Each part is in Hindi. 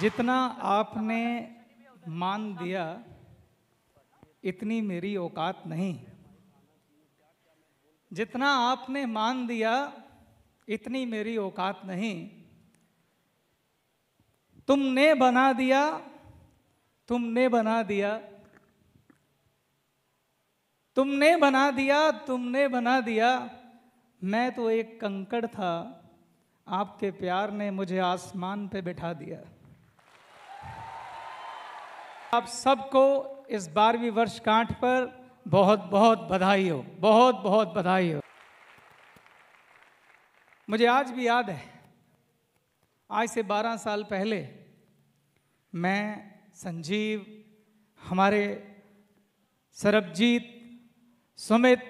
जितना आपने मान दिया इतनी मेरी औकात नहीं जितना आपने मान दिया इतनी मेरी औकात नहीं तुमने बना दिया तुमने बना दिया तुमने बना दिया तुमने बना दिया मैं तो एक कंकड़ था आपके प्यार ने मुझे आसमान पे बिठा दिया आप सबको इस बारहवीं वर्षगांठ पर बहुत बहुत बधाई हो बहुत बहुत बधाई हो मुझे आज भी याद है आज से 12 साल पहले मैं संजीव हमारे सरबजीत सुमित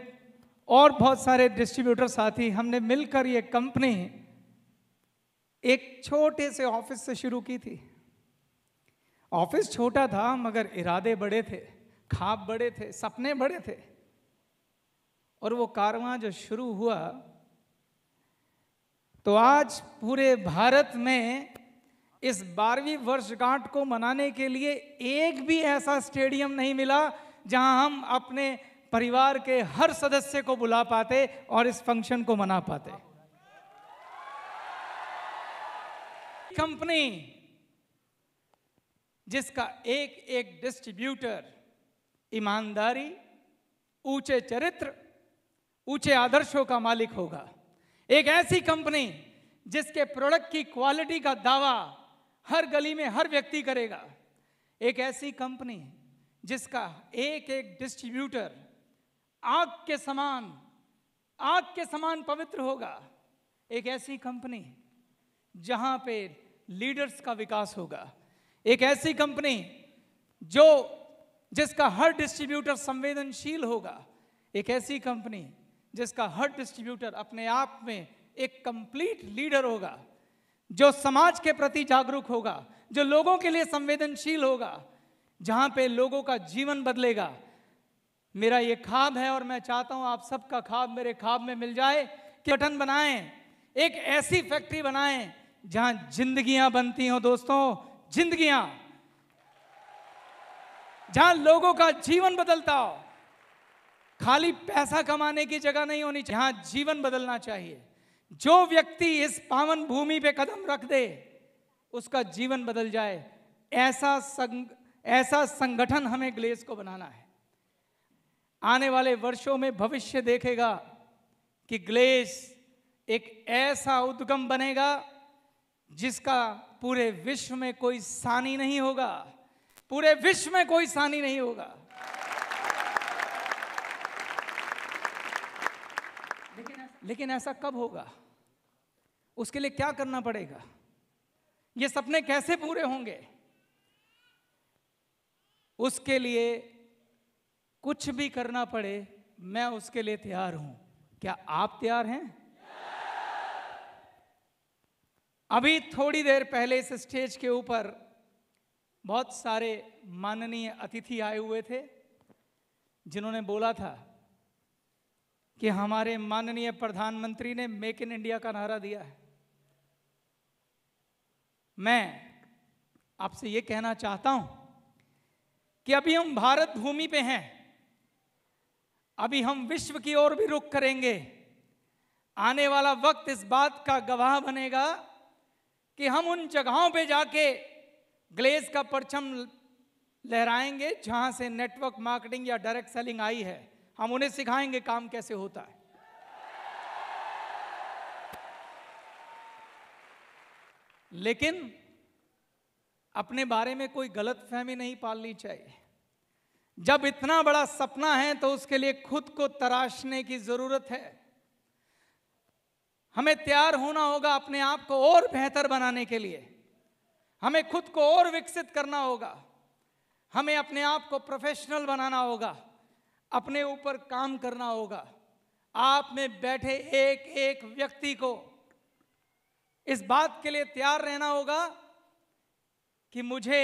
और बहुत सारे डिस्ट्रीब्यूटर साथी हमने मिलकर ये कंपनी एक छोटे से ऑफिस से शुरू की थी ऑफिस छोटा था मगर इरादे बड़े थे खाब बड़े थे सपने बड़े थे और वो कारवां जो शुरू हुआ तो आज पूरे भारत में इस बारहवीं वर्षगांठ को मनाने के लिए एक भी ऐसा स्टेडियम नहीं मिला जहां हम अपने परिवार के हर सदस्य को बुला पाते और इस फंक्शन को मना पाते कंपनी जिसका एक एक डिस्ट्रीब्यूटर ईमानदारी ऊंचे चरित्र ऊंचे आदर्शों का मालिक होगा एक ऐसी कंपनी जिसके प्रोडक्ट की क्वालिटी का दावा हर गली में हर व्यक्ति करेगा एक ऐसी कंपनी जिसका एक एक डिस्ट्रीब्यूटर आग के समान आग के समान पवित्र होगा एक ऐसी कंपनी जहां पे लीडर्स का विकास होगा एक ऐसी कंपनी जो जिसका हर डिस्ट्रीब्यूटर संवेदनशील होगा एक ऐसी कंपनी जिसका हर डिस्ट्रीब्यूटर अपने आप में एक कंप्लीट लीडर होगा जो समाज के प्रति जागरूक होगा जो लोगों के लिए संवेदनशील होगा जहां पे लोगों का जीवन बदलेगा मेरा ये खाब है और मैं चाहता हूं आप सबका खाब मेरे खाब में मिल जाए कि गठन बनाएं एक ऐसी फैक्ट्री बनाएं जहां जिंदगियां बनती हों दोस्तों जिंदगियां जहां लोगों का जीवन बदलता हो खाली पैसा कमाने की जगह नहीं होनी चाहिए जहां जीवन बदलना चाहिए जो व्यक्ति इस पावन भूमि पे कदम रख दे उसका जीवन बदल जाए ऐसा संग, ऐसा संगठन हमें ग्लेस को बनाना है आने वाले वर्षों में भविष्य देखेगा कि ग्लेस एक ऐसा उद्गम बनेगा जिसका पूरे विश्व में कोई सानी नहीं होगा पूरे विश्व में कोई सानी नहीं होगा लेकिन लेकिन ऐसा कब होगा उसके लिए क्या करना पड़ेगा ये सपने कैसे पूरे होंगे उसके लिए कुछ भी करना पड़े मैं उसके लिए तैयार हूं क्या आप तैयार हैं अभी थोड़ी देर पहले इस स्टेज के ऊपर बहुत सारे माननीय अतिथि आए हुए थे जिन्होंने बोला था कि हमारे माननीय प्रधानमंत्री ने मेक इन इंडिया का नारा दिया है मैं आपसे ये कहना चाहता हूं कि अभी हम भारत भूमि पे हैं अभी हम विश्व की ओर भी रुख करेंगे आने वाला वक्त इस बात का गवाह बनेगा कि हम उन जगहों पे जाके ग्लेज का परचम लहराएंगे जहां से नेटवर्क मार्केटिंग या डायरेक्ट सेलिंग आई है हम उन्हें सिखाएंगे काम कैसे होता है लेकिन अपने बारे में कोई गलत फहमी नहीं पालनी चाहिए जब इतना बड़ा सपना है तो उसके लिए खुद को तराशने की जरूरत है हमें तैयार होना होगा अपने आप को और बेहतर बनाने के लिए हमें खुद को और विकसित करना होगा हमें अपने आप को प्रोफेशनल बनाना होगा अपने ऊपर काम करना होगा आप में बैठे एक एक व्यक्ति को इस बात के लिए तैयार रहना होगा कि मुझे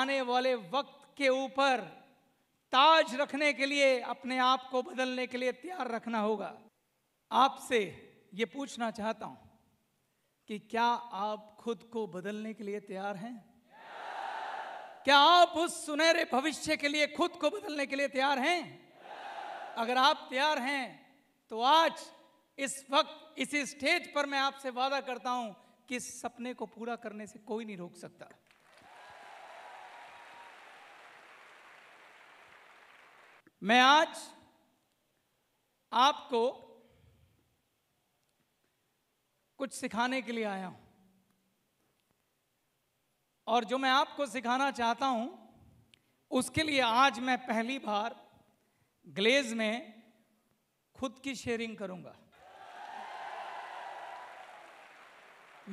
आने वाले वक्त के ऊपर ताज रखने के लिए अपने आप को बदलने के लिए तैयार रखना होगा आपसे ये पूछना चाहता हूं कि क्या आप खुद को बदलने के लिए तैयार हैं क्या आप उस सुनहरे भविष्य के लिए खुद को बदलने के लिए तैयार हैं अगर आप तैयार हैं तो आज इस वक्त इसी स्टेज पर मैं आपसे वादा करता हूं कि इस सपने को पूरा करने से कोई नहीं रोक सकता मैं आज आपको कुछ सिखाने के लिए आया हूं और जो मैं आपको सिखाना चाहता हूं उसके लिए आज मैं पहली बार ग्लेज में खुद की शेयरिंग करूंगा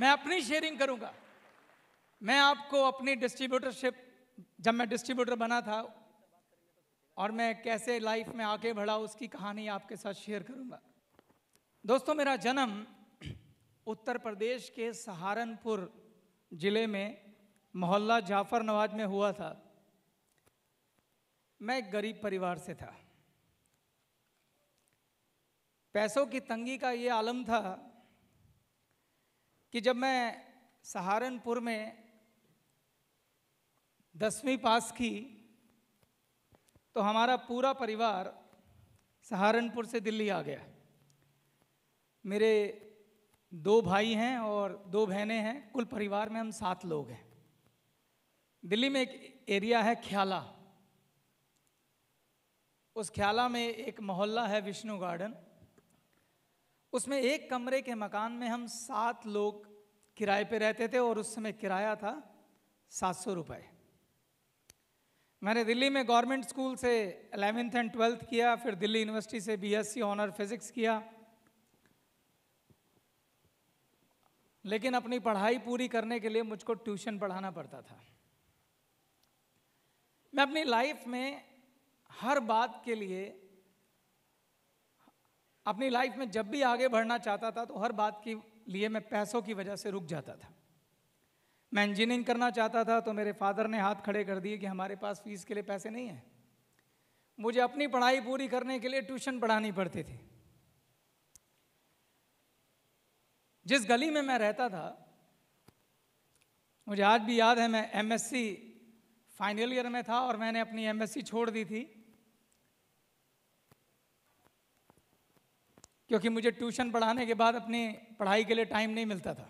मैं अपनी शेयरिंग करूंगा मैं आपको अपनी डिस्ट्रीब्यूटरशिप जब मैं डिस्ट्रीब्यूटर बना था और मैं कैसे लाइफ में आगे बढ़ा उसकी कहानी आपके साथ शेयर करूंगा दोस्तों मेरा जन्म उत्तर प्रदेश के सहारनपुर ज़िले में मोहल्ला जाफर नवाज में हुआ था मैं एक गरीब परिवार से था पैसों की तंगी का ये आलम था कि जब मैं सहारनपुर में दसवीं पास की तो हमारा पूरा परिवार सहारनपुर से दिल्ली आ गया मेरे दो भाई हैं और दो बहनें हैं कुल परिवार में हम सात लोग हैं दिल्ली में एक एरिया है ख्याला उस ख्याला में एक मोहल्ला है विष्णु गार्डन उसमें एक कमरे के मकान में हम सात लोग किराए पे रहते थे और उस समय किराया था सात सौ रुपये मैंने दिल्ली में गवर्नमेंट स्कूल से अलेवेंथ एंड ट्वेल्थ किया फिर दिल्ली यूनिवर्सिटी से बीएससी ऑनर फिज़िक्स किया लेकिन अपनी पढ़ाई पूरी करने के लिए मुझको ट्यूशन पढ़ाना पड़ता था मैं अपनी लाइफ में हर बात के लिए अपनी लाइफ में जब भी आगे बढ़ना चाहता था तो हर बात के लिए मैं पैसों की वजह से रुक जाता था मैं इंजीनियरिंग करना चाहता था तो मेरे फादर ने हाथ खड़े कर दिए कि हमारे पास फीस के लिए पैसे नहीं हैं मुझे अपनी पढ़ाई पूरी करने के लिए ट्यूशन पढ़ानी पड़ती थी जिस गली में मैं रहता था मुझे आज भी याद है मैं एमएससी फाइनल ईयर में था और मैंने अपनी एमएससी छोड़ दी थी क्योंकि मुझे ट्यूशन पढ़ाने के बाद अपनी पढ़ाई के लिए टाइम नहीं मिलता था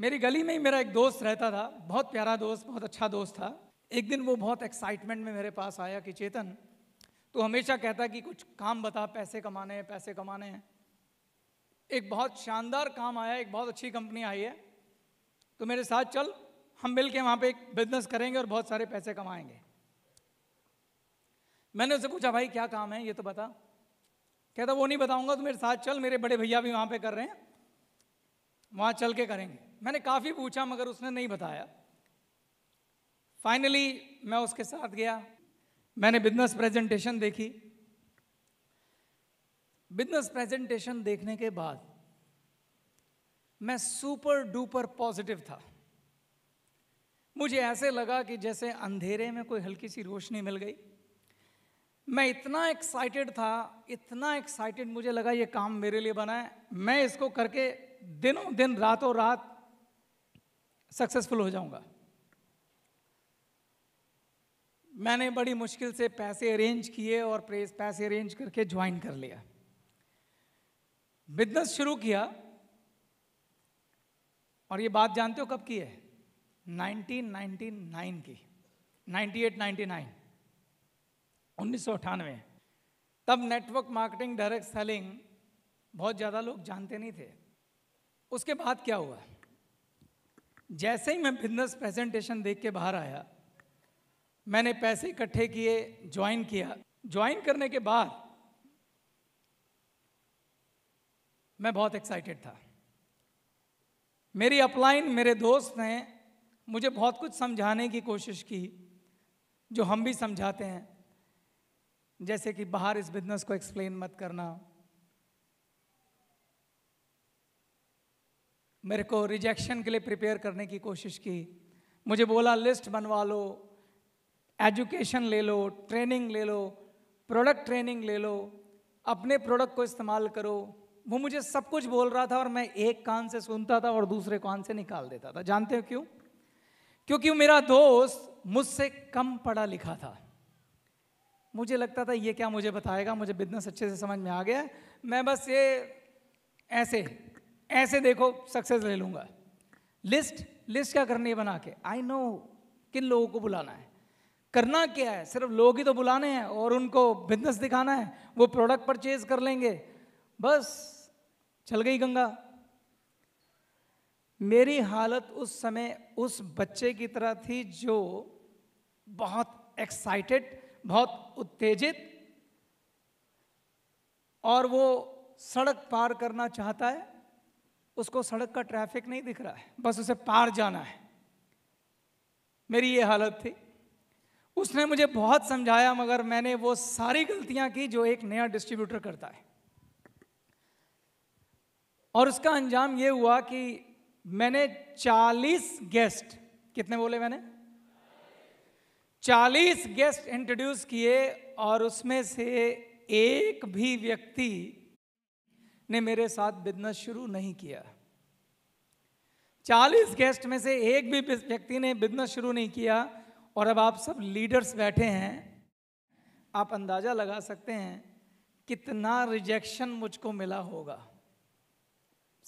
मेरी गली में ही मेरा एक दोस्त रहता था बहुत प्यारा दोस्त बहुत अच्छा दोस्त था एक दिन वो बहुत एक्साइटमेंट में मेरे पास आया कि चेतन तो हमेशा कहता कि कुछ काम बता पैसे कमाने हैं पैसे कमाने हैं एक बहुत शानदार काम आया एक बहुत अच्छी कंपनी आई है तो मेरे साथ चल हम मिल के वहाँ पर एक बिजनेस करेंगे और बहुत सारे पैसे कमाएंगे मैंने उससे पूछा भाई क्या काम है ये तो बता कहता वो नहीं बताऊंगा तो मेरे साथ चल मेरे बड़े भैया भी वहाँ पे कर रहे हैं वहाँ चल के करेंगे मैंने काफ़ी पूछा मगर उसने नहीं बताया फाइनली मैं उसके साथ गया मैंने बिजनेस प्रेजेंटेशन देखी बिजनेस प्रेजेंटेशन देखने के बाद मैं सुपर डुपर पॉजिटिव था मुझे ऐसे लगा कि जैसे अंधेरे में कोई हल्की सी रोशनी मिल गई मैं इतना एक्साइटेड था इतना एक्साइटेड मुझे लगा ये काम मेरे लिए बना है मैं इसको करके दिनों दिन रातों रात सक्सेसफुल हो जाऊंगा मैंने बड़ी मुश्किल से पैसे अरेंज किए और प्रेस पैसे अरेंज करके ज्वाइन कर लिया बिजनेस शुरू किया और ये बात जानते हो कब की है 1999 की 98 99 उन्नीस तब नेटवर्क मार्केटिंग डायरेक्ट सेलिंग बहुत ज़्यादा लोग जानते नहीं थे उसके बाद क्या हुआ जैसे ही मैं बिजनेस प्रेजेंटेशन देख के बाहर आया मैंने पैसे इकट्ठे किए ज्वाइन किया ज्वाइन करने के बाद मैं बहुत एक्साइटेड था मेरी अपलाइन मेरे दोस्त ने मुझे बहुत कुछ समझाने की कोशिश की जो हम भी समझाते हैं जैसे कि बाहर इस बिजनेस को एक्सप्लेन मत करना मेरे को रिजेक्शन के लिए प्रिपेयर करने की कोशिश की मुझे बोला लिस्ट बनवा लो एजुकेशन ले लो ट्रेनिंग ले लो प्रोडक्ट ट्रेनिंग ले लो अपने प्रोडक्ट को इस्तेमाल करो वो मुझे सब कुछ बोल रहा था और मैं एक कान से सुनता था और दूसरे कान से निकाल देता था जानते हो क्यों क्योंकि मेरा दोस्त मुझसे कम पढ़ा लिखा था मुझे लगता था ये क्या मुझे बताएगा मुझे बिजनेस अच्छे से समझ में आ गया मैं बस ये ऐसे ऐसे देखो सक्सेस ले लूँगा लिस्ट लिस्ट क्या करनी है बना के आई नो किन लोगों को बुलाना है करना क्या है सिर्फ लोग ही तो बुलाने हैं और उनको बिजनेस दिखाना है वो प्रोडक्ट परचेज कर लेंगे बस चल गई गंगा मेरी हालत उस समय उस बच्चे की तरह थी जो बहुत एक्साइटेड बहुत उत्तेजित और वो सड़क पार करना चाहता है उसको सड़क का ट्रैफिक नहीं दिख रहा है बस उसे पार जाना है मेरी ये हालत थी उसने मुझे बहुत समझाया मगर मैंने वो सारी गलतियां की जो एक नया डिस्ट्रीब्यूटर करता है और उसका अंजाम ये हुआ कि मैंने 40 गेस्ट कितने बोले मैंने 40 गेस्ट इंट्रोड्यूस किए और उसमें से एक भी व्यक्ति ने मेरे साथ बिजनेस शुरू नहीं किया 40 गेस्ट में से एक भी व्यक्ति ने बिजनेस शुरू नहीं किया और अब आप सब लीडर्स बैठे हैं आप अंदाज़ा लगा सकते हैं कितना रिजेक्शन मुझको मिला होगा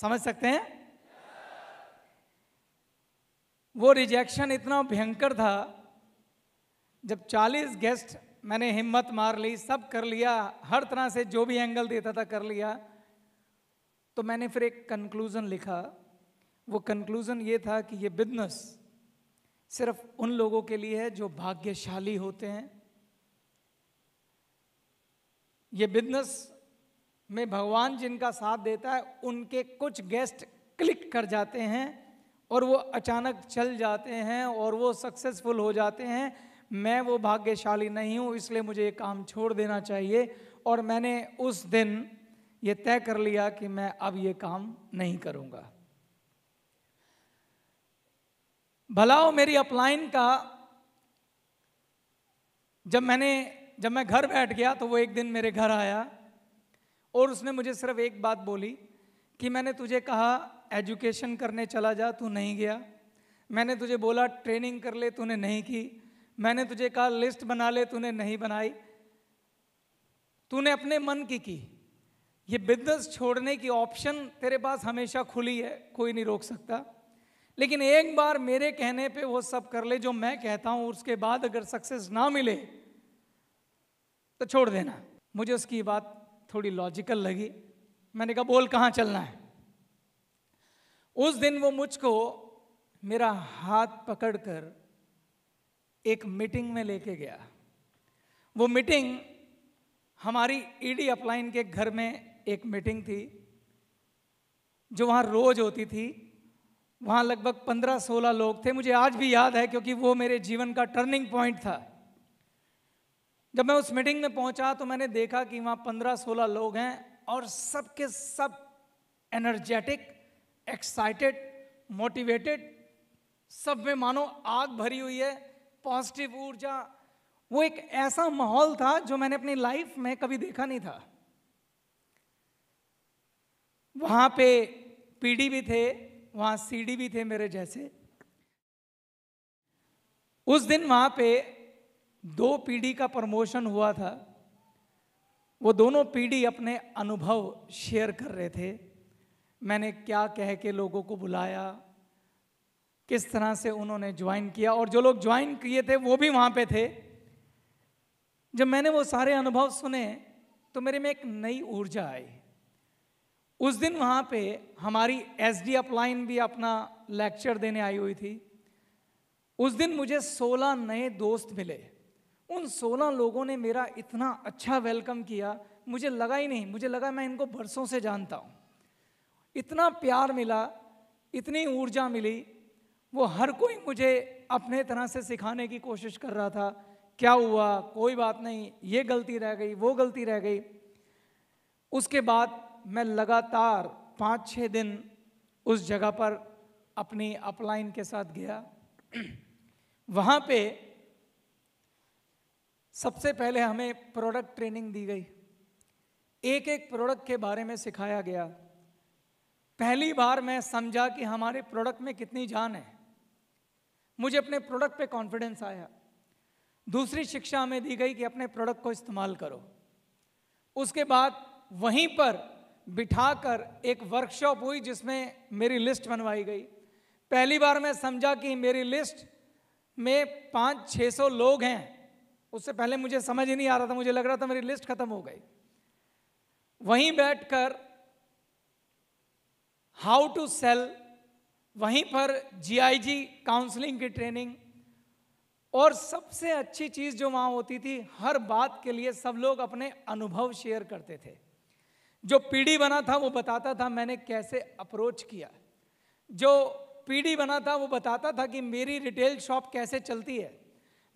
समझ सकते हैं वो रिजेक्शन इतना भयंकर था जब 40 गेस्ट मैंने हिम्मत मार ली सब कर लिया हर तरह से जो भी एंगल देता था कर लिया तो मैंने फिर एक कंक्लूज़न लिखा वो कंक्लूज़न ये था कि ये बिजनेस सिर्फ उन लोगों के लिए है जो भाग्यशाली होते हैं ये बिजनेस में भगवान जिनका साथ देता है उनके कुछ गेस्ट क्लिक कर जाते हैं और वो अचानक चल जाते हैं और वो सक्सेसफुल हो जाते हैं मैं वो भाग्यशाली नहीं हूँ इसलिए मुझे ये काम छोड़ देना चाहिए और मैंने उस दिन ये तय कर लिया कि मैं अब ये काम नहीं करूँगा भला हो मेरी अपलाइन का जब मैंने जब मैं घर बैठ गया तो वो एक दिन मेरे घर आया और उसने मुझे सिर्फ एक बात बोली कि मैंने तुझे कहा एजुकेशन करने चला जा तू नहीं गया मैंने तुझे बोला ट्रेनिंग कर ले तूने नहीं की मैंने तुझे कहा लिस्ट बना ले तूने नहीं बनाई तूने अपने मन की की ये बिजनेस छोड़ने की ऑप्शन तेरे पास हमेशा खुली है कोई नहीं रोक सकता लेकिन एक बार मेरे कहने पे वो सब कर ले जो मैं कहता हूं उसके बाद अगर सक्सेस ना मिले तो छोड़ देना मुझे उसकी बात थोड़ी लॉजिकल लगी मैंने कहा बोल कहां चलना है उस दिन वो मुझको मेरा हाथ पकड़कर एक मीटिंग में लेके गया वो मीटिंग हमारी ईडी e अपलाइन के घर में एक मीटिंग थी जो वहां रोज होती थी वहाँ लगभग पंद्रह सोलह लोग थे मुझे आज भी याद है क्योंकि वो मेरे जीवन का टर्निंग पॉइंट था जब मैं उस मीटिंग में पहुंचा तो मैंने देखा कि वहाँ पंद्रह सोलह लोग हैं और सबके सब एनर्जेटिक एक्साइटेड मोटिवेटेड सब में मानो आग भरी हुई है पॉजिटिव ऊर्जा वो एक ऐसा माहौल था जो मैंने अपनी लाइफ में कभी देखा नहीं था वहाँ पे पीडी भी थे वहाँ सीडी भी थे मेरे जैसे उस दिन वहाँ पे दो पीढ़ी का प्रमोशन हुआ था वो दोनों पीढ़ी अपने अनुभव शेयर कर रहे थे मैंने क्या कह के लोगों को बुलाया किस तरह से उन्होंने ज्वाइन किया और जो लोग ज्वाइन किए थे वो भी वहाँ पे थे जब मैंने वो सारे अनुभव सुने तो मेरे में एक नई ऊर्जा आई उस दिन वहाँ पे हमारी एस डी अपलाइन भी अपना लेक्चर देने आई हुई थी उस दिन मुझे 16 नए दोस्त मिले उन 16 लोगों ने मेरा इतना अच्छा वेलकम किया मुझे लगा ही नहीं मुझे लगा मैं इनको बरसों से जानता हूँ इतना प्यार मिला इतनी ऊर्जा मिली वो हर कोई मुझे अपने तरह से सिखाने की कोशिश कर रहा था क्या हुआ कोई बात नहीं ये गलती रह गई वो गलती रह गई उसके बाद मैं लगातार पाँच छः दिन उस जगह पर अपनी अपलाइन के साथ गया वहाँ पे सबसे पहले हमें प्रोडक्ट ट्रेनिंग दी गई एक एक प्रोडक्ट के बारे में सिखाया गया पहली बार मैं समझा कि हमारे प्रोडक्ट में कितनी जान है मुझे अपने प्रोडक्ट पे कॉन्फिडेंस आया दूसरी शिक्षा हमें दी गई कि अपने प्रोडक्ट को इस्तेमाल करो उसके बाद वहीं पर बिठाकर एक वर्कशॉप हुई जिसमें मेरी लिस्ट बनवाई गई पहली बार मैं समझा कि मेरी लिस्ट में पाँच छः सौ लोग हैं उससे पहले मुझे समझ ही नहीं आ रहा था मुझे लग रहा था मेरी लिस्ट खत्म हो गई वहीं बैठकर हाउ टू सेल वहीं पर जीआईजी काउंसलिंग की ट्रेनिंग और सबसे अच्छी चीज़ जो वहाँ होती थी हर बात के लिए सब लोग अपने अनुभव शेयर करते थे जो पीढ़ी बना था वो बताता था मैंने कैसे अप्रोच किया जो पीढ़ी बना था वो बताता था कि मेरी रिटेल शॉप कैसे चलती है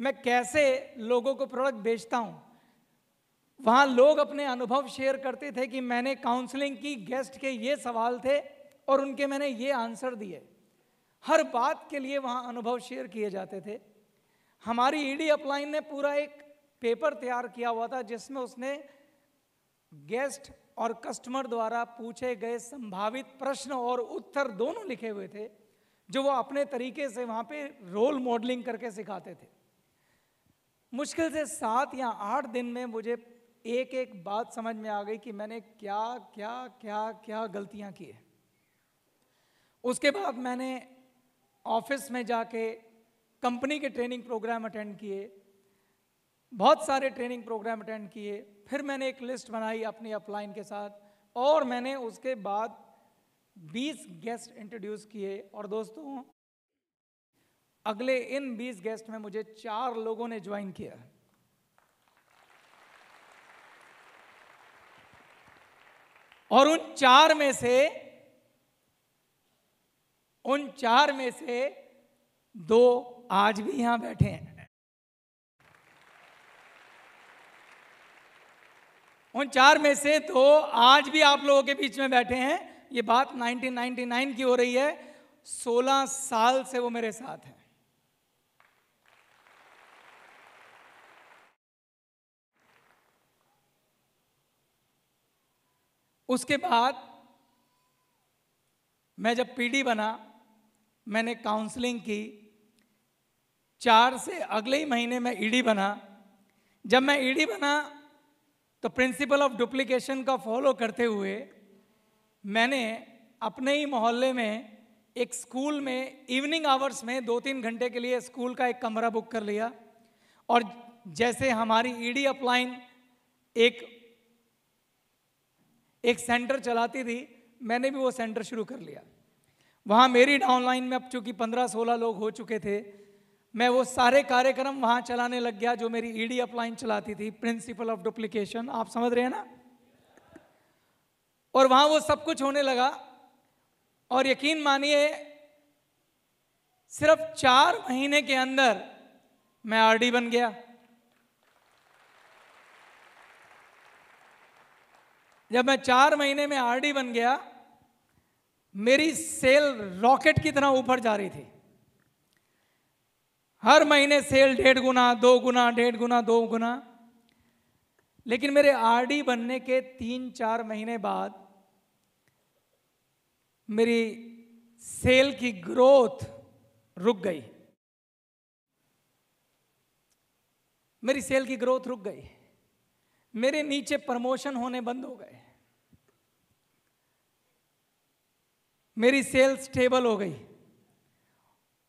मैं कैसे लोगों को प्रोडक्ट बेचता हूँ वहाँ लोग अपने अनुभव शेयर करते थे कि मैंने काउंसलिंग की गेस्ट के ये सवाल थे और उनके मैंने ये आंसर दिए हर बात के लिए वहाँ अनुभव शेयर किए जाते थे हमारी ईडी e अपलाइन ने पूरा एक पेपर तैयार किया हुआ था जिसमें उसने गेस्ट और कस्टमर द्वारा पूछे गए संभावित प्रश्न और उत्तर दोनों लिखे हुए थे जो वो अपने तरीके से वहाँ पे रोल मॉडलिंग करके सिखाते थे मुश्किल से सात या आठ दिन में मुझे एक एक बात समझ में आ गई कि मैंने क्या क्या क्या क्या गलतियाँ की है उसके बाद मैंने ऑफिस में जाके कंपनी के ट्रेनिंग प्रोग्राम अटेंड किए बहुत सारे ट्रेनिंग प्रोग्राम अटेंड किए फिर मैंने एक लिस्ट बनाई अपनी अपलाइन के साथ और मैंने उसके बाद 20 गेस्ट इंट्रोड्यूस किए और दोस्तों अगले इन 20 गेस्ट में मुझे चार लोगों ने ज्वाइन किया और उन चार में से उन चार में से दो आज भी यहां बैठे हैं उन चार में से तो आज भी आप लोगों के बीच में बैठे हैं ये बात 1999 की हो रही है 16 साल से वो मेरे साथ हैं उसके बाद मैं जब पीडी बना मैंने काउंसलिंग की चार से अगले ही महीने मैं ईडी बना जब मैं ईडी बना तो प्रिंसिपल ऑफ डुप्लीकेशन का फॉलो करते हुए मैंने अपने ही मोहल्ले में एक स्कूल में इवनिंग आवर्स में दो तीन घंटे के लिए स्कूल का एक कमरा बुक कर लिया और जैसे हमारी ईडी e अपलाइन एक एक सेंटर चलाती थी मैंने भी वो सेंटर शुरू कर लिया वहाँ मेरी डाउनलाइन में अब चूँकि पंद्रह सोलह लोग हो चुके थे मैं वो सारे कार्यक्रम वहां चलाने लग गया जो मेरी ईडी e अपलाइन चलाती थी प्रिंसिपल ऑफ डुप्लीकेशन आप समझ रहे हैं ना और वहां वो सब कुछ होने लगा और यकीन मानिए सिर्फ चार महीने के अंदर मैं आरडी बन गया जब मैं चार महीने में आरडी बन गया मेरी सेल रॉकेट की तरह ऊपर जा रही थी हर महीने सेल डेढ़ गुना दो गुना डेढ़ गुना दो गुना लेकिन मेरे आरडी बनने के तीन चार महीने बाद मेरी सेल की ग्रोथ रुक गई मेरी सेल की ग्रोथ रुक गई मेरे नीचे प्रमोशन होने बंद हो गए मेरी सेल स्टेबल हो गई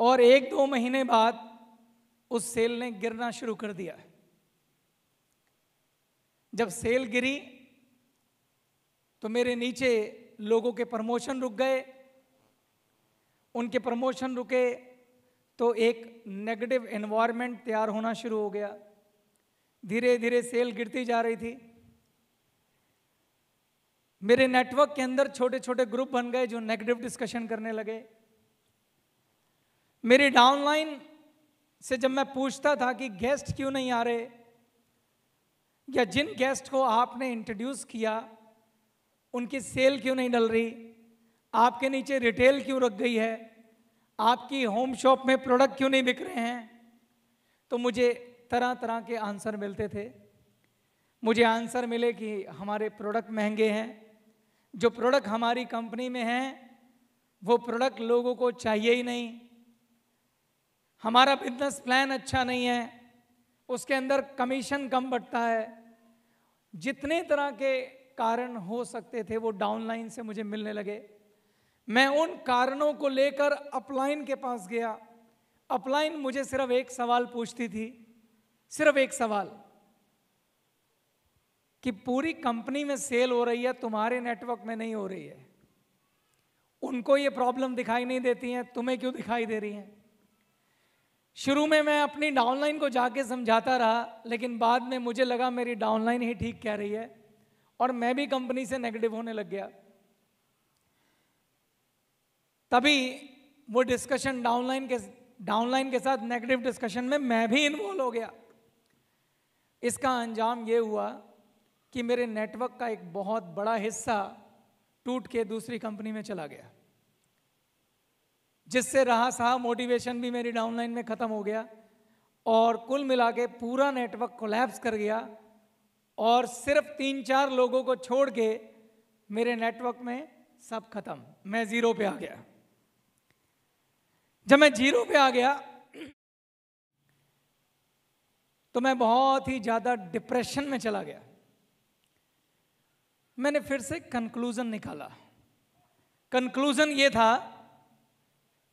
और एक दो महीने बाद उस सेल ने गिरना शुरू कर दिया जब सेल गिरी तो मेरे नीचे लोगों के प्रमोशन रुक गए उनके प्रमोशन रुके तो एक नेगेटिव एनवायरनमेंट तैयार होना शुरू हो गया धीरे धीरे सेल गिरती जा रही थी मेरे नेटवर्क के अंदर छोटे छोटे ग्रुप बन गए जो नेगेटिव डिस्कशन करने लगे मेरी डाउनलाइन से जब मैं पूछता था कि गेस्ट क्यों नहीं आ रहे या जिन गेस्ट को आपने इंट्रोड्यूस किया उनकी सेल क्यों नहीं डल रही आपके नीचे रिटेल क्यों रख गई है आपकी होम शॉप में प्रोडक्ट क्यों नहीं बिक रहे हैं तो मुझे तरह तरह के आंसर मिलते थे मुझे आंसर मिले कि हमारे प्रोडक्ट महंगे हैं जो प्रोडक्ट हमारी कंपनी में हैं वो प्रोडक्ट लोगों को चाहिए ही नहीं हमारा बिजनेस प्लान अच्छा नहीं है उसके अंदर कमीशन कम बढ़ता है जितने तरह के कारण हो सकते थे वो डाउनलाइन से मुझे मिलने लगे मैं उन कारणों को लेकर अपलाइन के पास गया अपलाइन मुझे सिर्फ एक सवाल पूछती थी सिर्फ एक सवाल कि पूरी कंपनी में सेल हो रही है तुम्हारे नेटवर्क में नहीं हो रही है उनको ये प्रॉब्लम दिखाई नहीं देती है तुम्हें क्यों दिखाई दे रही है शुरू में मैं अपनी डाउनलाइन को जाके समझाता रहा लेकिन बाद में मुझे लगा मेरी डाउनलाइन ही ठीक कह रही है और मैं भी कंपनी से नेगेटिव होने लग गया तभी वो डिस्कशन डाउनलाइन के डाउनलाइन के साथ नेगेटिव डिस्कशन में मैं भी इन्वॉल्व हो गया इसका अंजाम ये हुआ कि मेरे नेटवर्क का एक बहुत बड़ा हिस्सा टूट के दूसरी कंपनी में चला गया जिससे रहा सहा मोटिवेशन भी मेरी डाउनलाइन में ख़त्म हो गया और कुल मिला के पूरा नेटवर्क कोलैप्स कर गया और सिर्फ तीन चार लोगों को छोड़ के मेरे नेटवर्क में सब खत्म मैं ज़ीरो पे आ गया जब मैं जीरो पे आ गया तो मैं बहुत ही ज़्यादा डिप्रेशन में चला गया मैंने फिर से कंक्लूज़न निकाला कंक्लूज़न ये था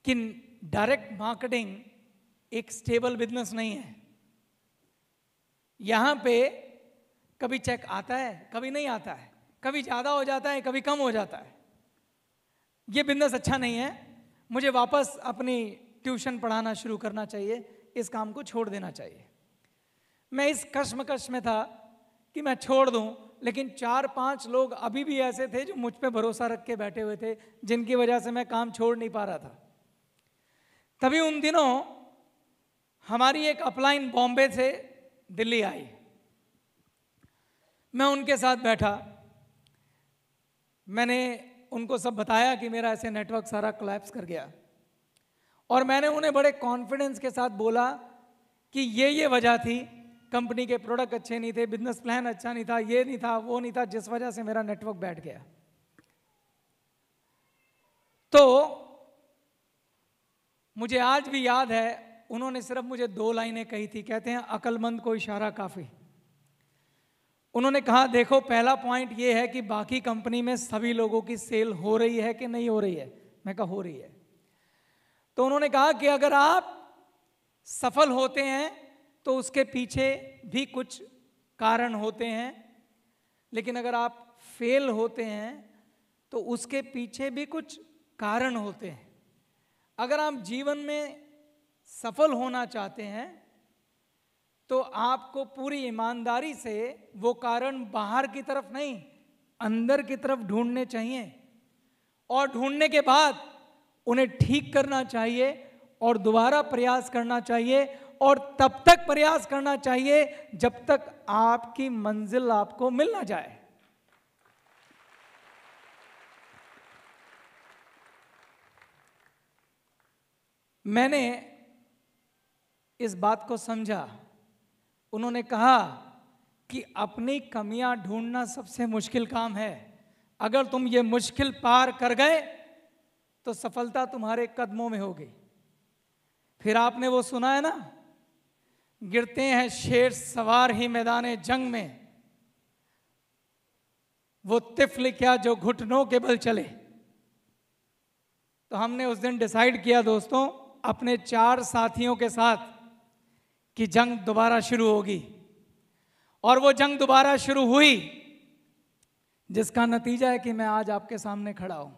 कि डायरेक्ट मार्केटिंग एक स्टेबल बिजनेस नहीं है यहां पे कभी चेक आता है कभी नहीं आता है कभी ज़्यादा हो जाता है कभी कम हो जाता है ये बिजनेस अच्छा नहीं है मुझे वापस अपनी ट्यूशन पढ़ाना शुरू करना चाहिए इस काम को छोड़ देना चाहिए मैं इस कश्मकश में था कि मैं छोड़ दूं लेकिन चार पांच लोग अभी भी ऐसे थे जो मुझ पर भरोसा रख के बैठे हुए थे जिनकी वजह से मैं काम छोड़ नहीं पा रहा था तभी उन दिनों हमारी एक अपलाइन बॉम्बे से दिल्ली आई मैं उनके साथ बैठा मैंने उनको सब बताया कि मेरा ऐसे नेटवर्क सारा क्लैप्स कर गया और मैंने उन्हें बड़े कॉन्फिडेंस के साथ बोला कि ये ये वजह थी कंपनी के प्रोडक्ट अच्छे नहीं थे बिजनेस प्लान अच्छा नहीं था ये नहीं था वो नहीं था जिस वजह से मेरा नेटवर्क बैठ गया तो मुझे आज भी याद है उन्होंने सिर्फ मुझे दो लाइनें कही थी कहते हैं अकलमंद को इशारा काफ़ी उन्होंने कहा देखो पहला पॉइंट ये है कि बाकी कंपनी में सभी लोगों की सेल हो रही है कि नहीं हो रही है मैं कहा हो रही है तो उन्होंने कहा कि अगर आप सफल होते हैं तो उसके पीछे भी कुछ कारण होते हैं लेकिन अगर आप फेल होते हैं तो उसके पीछे भी कुछ कारण होते हैं अगर आप जीवन में सफल होना चाहते हैं तो आपको पूरी ईमानदारी से वो कारण बाहर की तरफ नहीं अंदर की तरफ ढूंढने चाहिए और ढूंढने के बाद उन्हें ठीक करना चाहिए और दोबारा प्रयास करना चाहिए और तब तक प्रयास करना चाहिए जब तक आपकी मंजिल आपको मिल ना जाए मैंने इस बात को समझा उन्होंने कहा कि अपनी कमियां ढूंढना सबसे मुश्किल काम है अगर तुम ये मुश्किल पार कर गए तो सफलता तुम्हारे कदमों में होगी फिर आपने वो सुना है ना गिरते हैं शेर सवार ही मैदान जंग में वो तिफल क्या जो घुटनों के बल चले तो हमने उस दिन डिसाइड किया दोस्तों अपने चार साथियों के साथ कि जंग दोबारा शुरू होगी और वो जंग दोबारा शुरू हुई जिसका नतीजा है कि मैं आज आपके सामने खड़ा हूं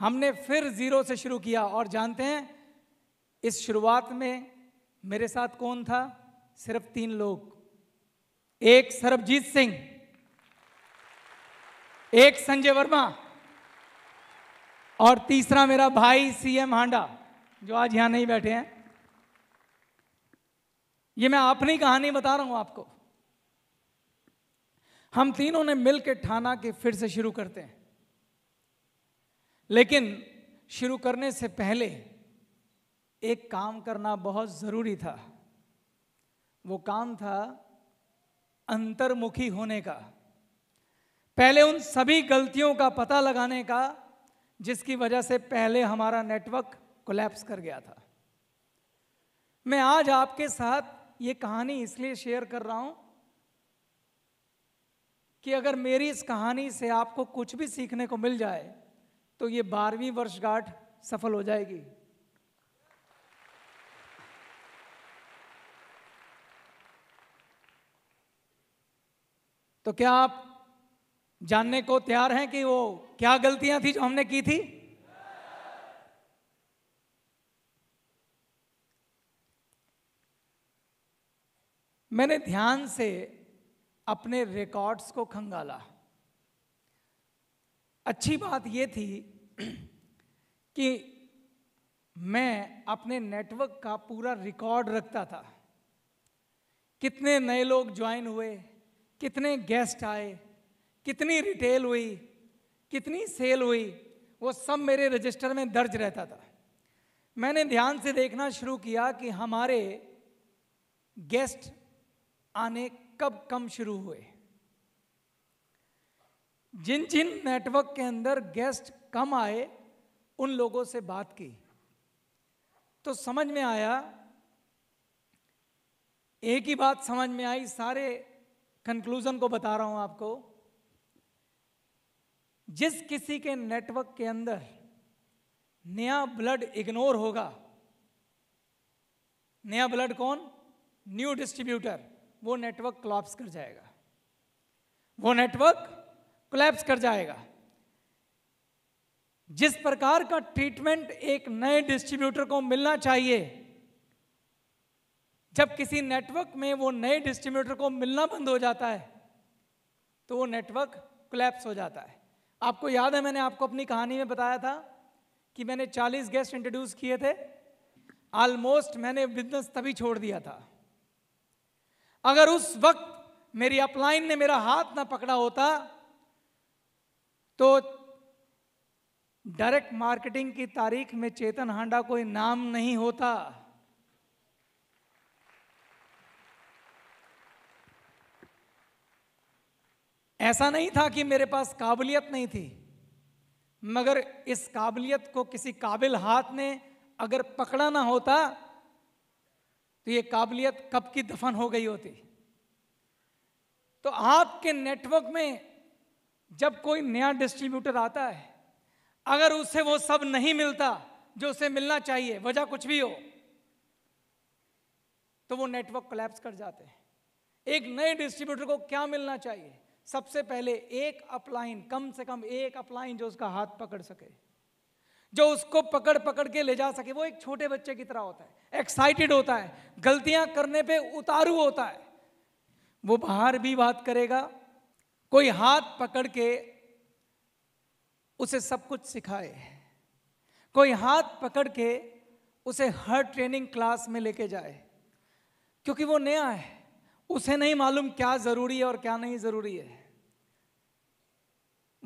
हमने फिर जीरो से शुरू किया और जानते हैं इस शुरुआत में मेरे साथ कौन था सिर्फ तीन लोग एक सरबजीत सिंह एक संजय वर्मा और तीसरा मेरा भाई सीएम हांडा जो आज यहां नहीं बैठे हैं ये मैं अपनी कहानी बता रहा हूं आपको हम तीनों ने मिलकर ठाना कि फिर से शुरू करते हैं लेकिन शुरू करने से पहले एक काम करना बहुत ज़रूरी था वो काम था अंतर्मुखी होने का पहले उन सभी गलतियों का पता लगाने का जिसकी वजह से पहले हमारा नेटवर्क कोलैप्स कर गया था मैं आज आपके साथ ये कहानी इसलिए शेयर कर रहा हूं कि अगर मेरी इस कहानी से आपको कुछ भी सीखने को मिल जाए तो ये बारहवीं वर्षगांठ सफल हो जाएगी तो क्या आप जानने को तैयार हैं कि वो क्या गलतियां थी जो हमने की थी मैंने ध्यान से अपने रिकॉर्ड्स को खंगाला अच्छी बात यह थी कि मैं अपने नेटवर्क का पूरा रिकॉर्ड रखता था कितने नए लोग ज्वाइन हुए कितने गेस्ट आए कितनी रिटेल हुई कितनी सेल हुई वो सब मेरे रजिस्टर में दर्ज रहता था मैंने ध्यान से देखना शुरू किया कि हमारे गेस्ट आने कब कम शुरू हुए जिन जिन नेटवर्क के अंदर गेस्ट कम आए उन लोगों से बात की तो समझ में आया एक ही बात समझ में आई सारे कंक्लूजन को बता रहा हूं आपको जिस किसी के नेटवर्क के अंदर नया ब्लड इग्नोर होगा नया ब्लड कौन न्यू डिस्ट्रीब्यूटर वो नेटवर्क क्लॉप्स कर जाएगा वो नेटवर्क कोलैप्स कर जाएगा जिस प्रकार का ट्रीटमेंट एक नए डिस्ट्रीब्यूटर को मिलना चाहिए जब किसी नेटवर्क में वो नए डिस्ट्रीब्यूटर को मिलना बंद हो जाता है तो वो नेटवर्क कोलैप्स हो जाता है आपको याद है मैंने आपको अपनी कहानी में बताया था कि मैंने 40 गेस्ट इंट्रोड्यूस किए थे ऑलमोस्ट मैंने बिजनेस तभी छोड़ दिया था अगर उस वक्त मेरी अपलाइन ने मेरा हाथ ना पकड़ा होता तो डायरेक्ट मार्केटिंग की तारीख में चेतन हांडा कोई नाम नहीं होता ऐसा नहीं था कि मेरे पास काबिलियत नहीं थी मगर इस काबिलियत को किसी काबिल हाथ ने अगर पकड़ा ना होता तो ये काबिलियत कब की दफन हो गई होती तो आपके नेटवर्क में जब कोई नया डिस्ट्रीब्यूटर आता है अगर उसे वो सब नहीं मिलता जो उसे मिलना चाहिए वजह कुछ भी हो तो वो नेटवर्क कलेप्स कर जाते हैं एक नए डिस्ट्रीब्यूटर को क्या मिलना चाहिए सबसे पहले एक अपलाइन कम से कम एक अपलाइन जो उसका हाथ पकड़ सके जो उसको पकड़ पकड़ के ले जा सके वो एक छोटे बच्चे की तरह होता है एक्साइटेड होता है गलतियां करने पे उतारू होता है वो बाहर भी बात करेगा कोई हाथ पकड़ के उसे सब कुछ सिखाए कोई हाथ पकड़ के उसे हर ट्रेनिंग क्लास में लेके जाए क्योंकि वो नया है उसे नहीं मालूम क्या ज़रूरी है और क्या नहीं ज़रूरी है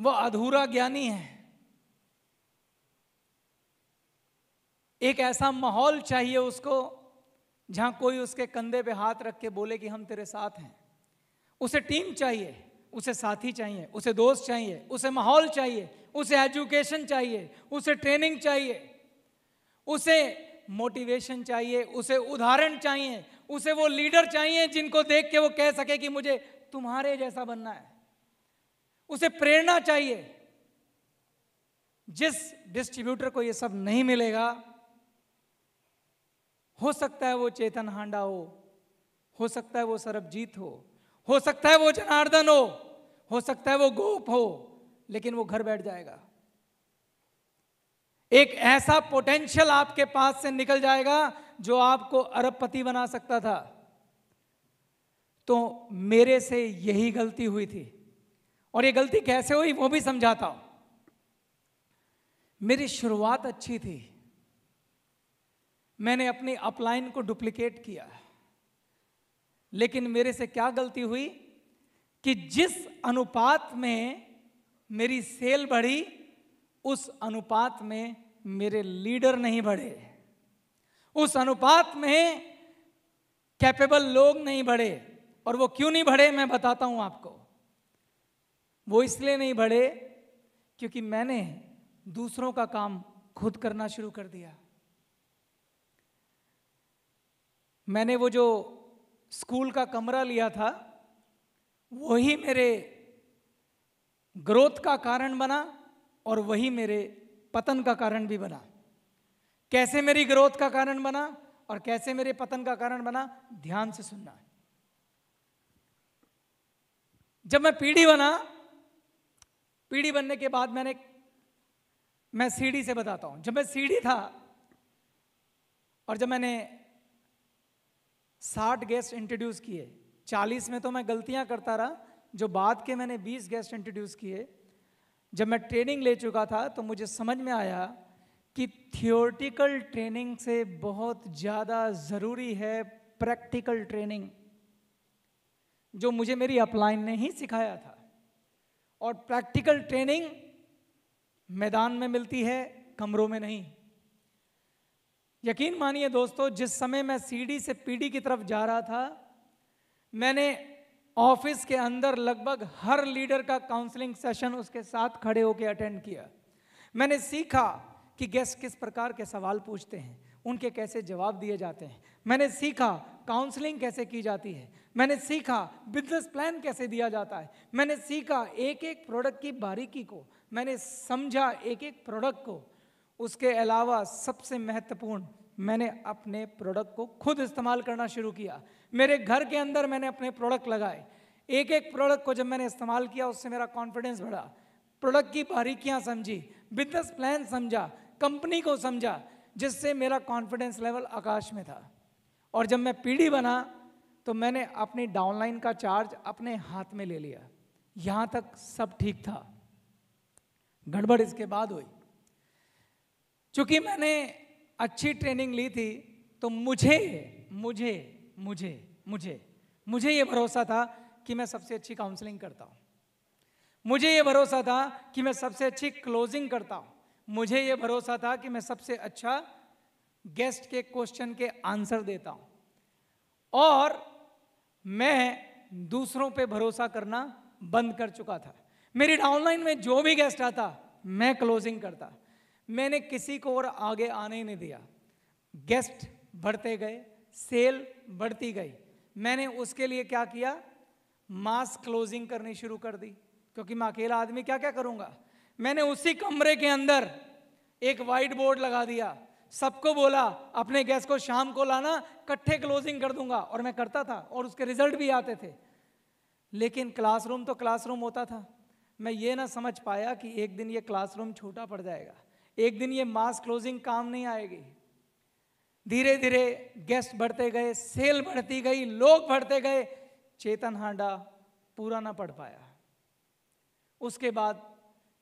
वह अधूरा ज्ञानी है एक ऐसा माहौल चाहिए उसको जहां कोई उसके कंधे पे हाथ रख के बोले कि हम तेरे साथ हैं उसे टीम चाहिए उसे साथी चाहिए उसे दोस्त चाहिए उसे माहौल चाहिए उसे एजुकेशन चाहिए उसे ट्रेनिंग चाहिए उसे मोटिवेशन चाहिए उसे उदाहरण चाहिए उसे वो लीडर चाहिए जिनको देख के वो कह सके कि मुझे तुम्हारे जैसा बनना है उसे प्रेरणा चाहिए जिस डिस्ट्रीब्यूटर को ये सब नहीं मिलेगा हो सकता है वो चेतन हांडा हो हो सकता है वो सरबजीत हो हो सकता है वो जनार्दन हो हो सकता है वो गोप हो लेकिन वो घर बैठ जाएगा एक ऐसा पोटेंशियल आपके पास से निकल जाएगा जो आपको अरबपति बना सकता था तो मेरे से यही गलती हुई थी और ये गलती कैसे हुई वो भी समझाता हूं मेरी शुरुआत अच्छी थी मैंने अपनी अपलाइन को डुप्लीकेट किया लेकिन मेरे से क्या गलती हुई कि जिस अनुपात में मेरी सेल बढ़ी उस अनुपात में मेरे लीडर नहीं बढ़े उस अनुपात में कैपेबल लोग नहीं बढ़े और वो क्यों नहीं बढ़े मैं बताता हूं आपको वो इसलिए नहीं बढ़े क्योंकि मैंने दूसरों का काम खुद करना शुरू कर दिया मैंने वो जो स्कूल का कमरा लिया था वही मेरे ग्रोथ का कारण बना और वही मेरे पतन का कारण भी बना कैसे मेरी ग्रोथ का कारण बना और कैसे मेरे पतन का कारण बना ध्यान से सुनना जब मैं पीढ़ी बना पीढ़ी बनने के बाद मैंने मैं सीढ़ी से बताता हूं जब मैं सीढ़ी था और जब मैंने साठ गेस्ट इंट्रोड्यूस किए चालीस में तो मैं गलतियां करता रहा जो बाद के मैंने बीस गेस्ट इंट्रोड्यूस किए जब मैं ट्रेनिंग ले चुका था तो मुझे समझ में आया कि थियोरटिकल ट्रेनिंग से बहुत ज़्यादा ज़रूरी है प्रैक्टिकल ट्रेनिंग जो मुझे मेरी अपलाइन ने ही सिखाया था और प्रैक्टिकल ट्रेनिंग मैदान में मिलती है कमरों में नहीं यकीन मानिए दोस्तों जिस समय मैं सीडी से पीडी की तरफ जा रहा था मैंने ऑफिस के अंदर लगभग हर लीडर का काउंसलिंग सेशन उसके साथ खड़े होकर अटेंड किया मैंने सीखा कि गेस्ट किस प्रकार के सवाल पूछते हैं उनके कैसे जवाब दिए जाते हैं मैंने सीखा काउंसलिंग कैसे की जाती है मैंने सीखा बिजनेस प्लान कैसे दिया जाता है मैंने सीखा एक एक प्रोडक्ट की बारीकी को मैंने समझा एक एक प्रोडक्ट को उसके अलावा सबसे महत्वपूर्ण मैंने अपने प्रोडक्ट को खुद इस्तेमाल करना शुरू किया मेरे घर के अंदर मैंने अपने प्रोडक्ट लगाए एक एक प्रोडक्ट को जब मैंने इस्तेमाल किया उससे मेरा कॉन्फिडेंस बढ़ा प्रोडक्ट की बारीकियां समझी बिजनेस प्लान समझा कंपनी को समझा जिससे मेरा कॉन्फिडेंस लेवल आकाश में था और जब मैं पीढ़ी बना तो मैंने अपनी डाउनलाइन का चार्ज अपने हाथ में ले लिया यहाँ तक सब ठीक था गड़बड़ इसके बाद हुई चूंकि मैंने अच्छी ट्रेनिंग ली थी तो मुझे मुझे मुझे मुझे मुझे ये भरोसा था कि मैं सबसे अच्छी काउंसलिंग करता हूँ मुझे ये भरोसा था कि मैं सबसे अच्छी क्लोजिंग करता हूँ मुझे ये भरोसा था कि मैं सबसे अच्छा गेस्ट के क्वेश्चन के आंसर देता हूँ और मैं दूसरों पे भरोसा करना बंद कर चुका था मेरी डाउनलाइन में जो भी गेस्ट आता मैं क्लोजिंग करता मैंने किसी को और आगे आने ही नहीं दिया गेस्ट बढ़ते गए सेल बढ़ती गई मैंने उसके लिए क्या किया मास क्लोजिंग करनी शुरू कर दी क्योंकि मैं अकेला आदमी क्या क्या करूँगा मैंने उसी कमरे के अंदर एक वाइट बोर्ड लगा दिया सबको बोला अपने गैस को शाम को लाना कट्ठे क्लोजिंग कर दूंगा और मैं करता था और उसके रिजल्ट भी आते थे लेकिन क्लासरूम तो क्लासरूम होता था मैं ये ना समझ पाया कि एक दिन ये क्लासरूम छोटा पड़ जाएगा एक दिन ये मास क्लोजिंग काम नहीं आएगी धीरे धीरे गेस्ट बढ़ते गए सेल बढ़ती गई लोग बढ़ते गए चेतन हांडा पूरा ना पढ़ पाया उसके बाद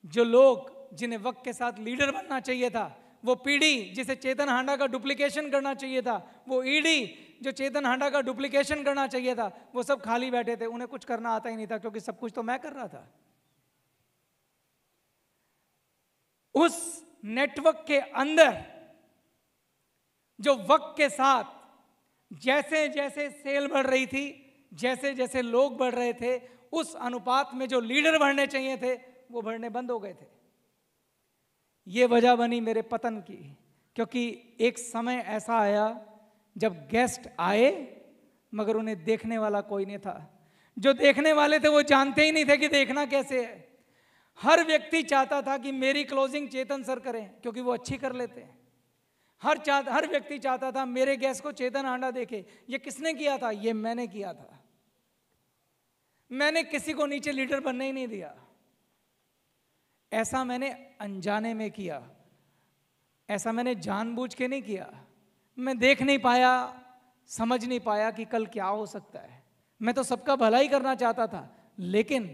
जो लोग जिन्हें वक्त के साथ लीडर बनना चाहिए था वो पीढ़ी जिसे चेतन हांडा का डुप्लीकेशन करना चाहिए था वो ईडी जो चेतन हांडा का डुप्लीकेशन करना चाहिए था वो सब खाली बैठे थे उन्हें कुछ करना आता ही नहीं था क्योंकि सब कुछ तो मैं कर रहा था उस नेटवर्क के अंदर जो वक्त के साथ जैसे जैसे सेल बढ़ रही थी जैसे जैसे लोग बढ़ रहे थे उस अनुपात में जो लीडर बढ़ने चाहिए थे वो भरने बंद हो गए थे ये वजह बनी मेरे पतन की क्योंकि एक समय ऐसा आया जब गेस्ट आए मगर उन्हें देखने वाला कोई नहीं था जो देखने वाले थे वो जानते ही नहीं थे कि देखना कैसे है हर व्यक्ति चाहता था कि मेरी क्लोजिंग चेतन सर करें क्योंकि वो अच्छी कर लेते हैं हर चाह हर व्यक्ति चाहता था मेरे गैस को चेतन आंडा देखे ये किसने किया था ये मैंने किया था मैंने किसी को नीचे लीडर बनने ही नहीं दिया ऐसा मैंने अनजाने में किया ऐसा मैंने जानबूझ के नहीं किया मैं देख नहीं पाया समझ नहीं पाया कि कल क्या हो सकता है मैं तो सबका भला ही करना चाहता था लेकिन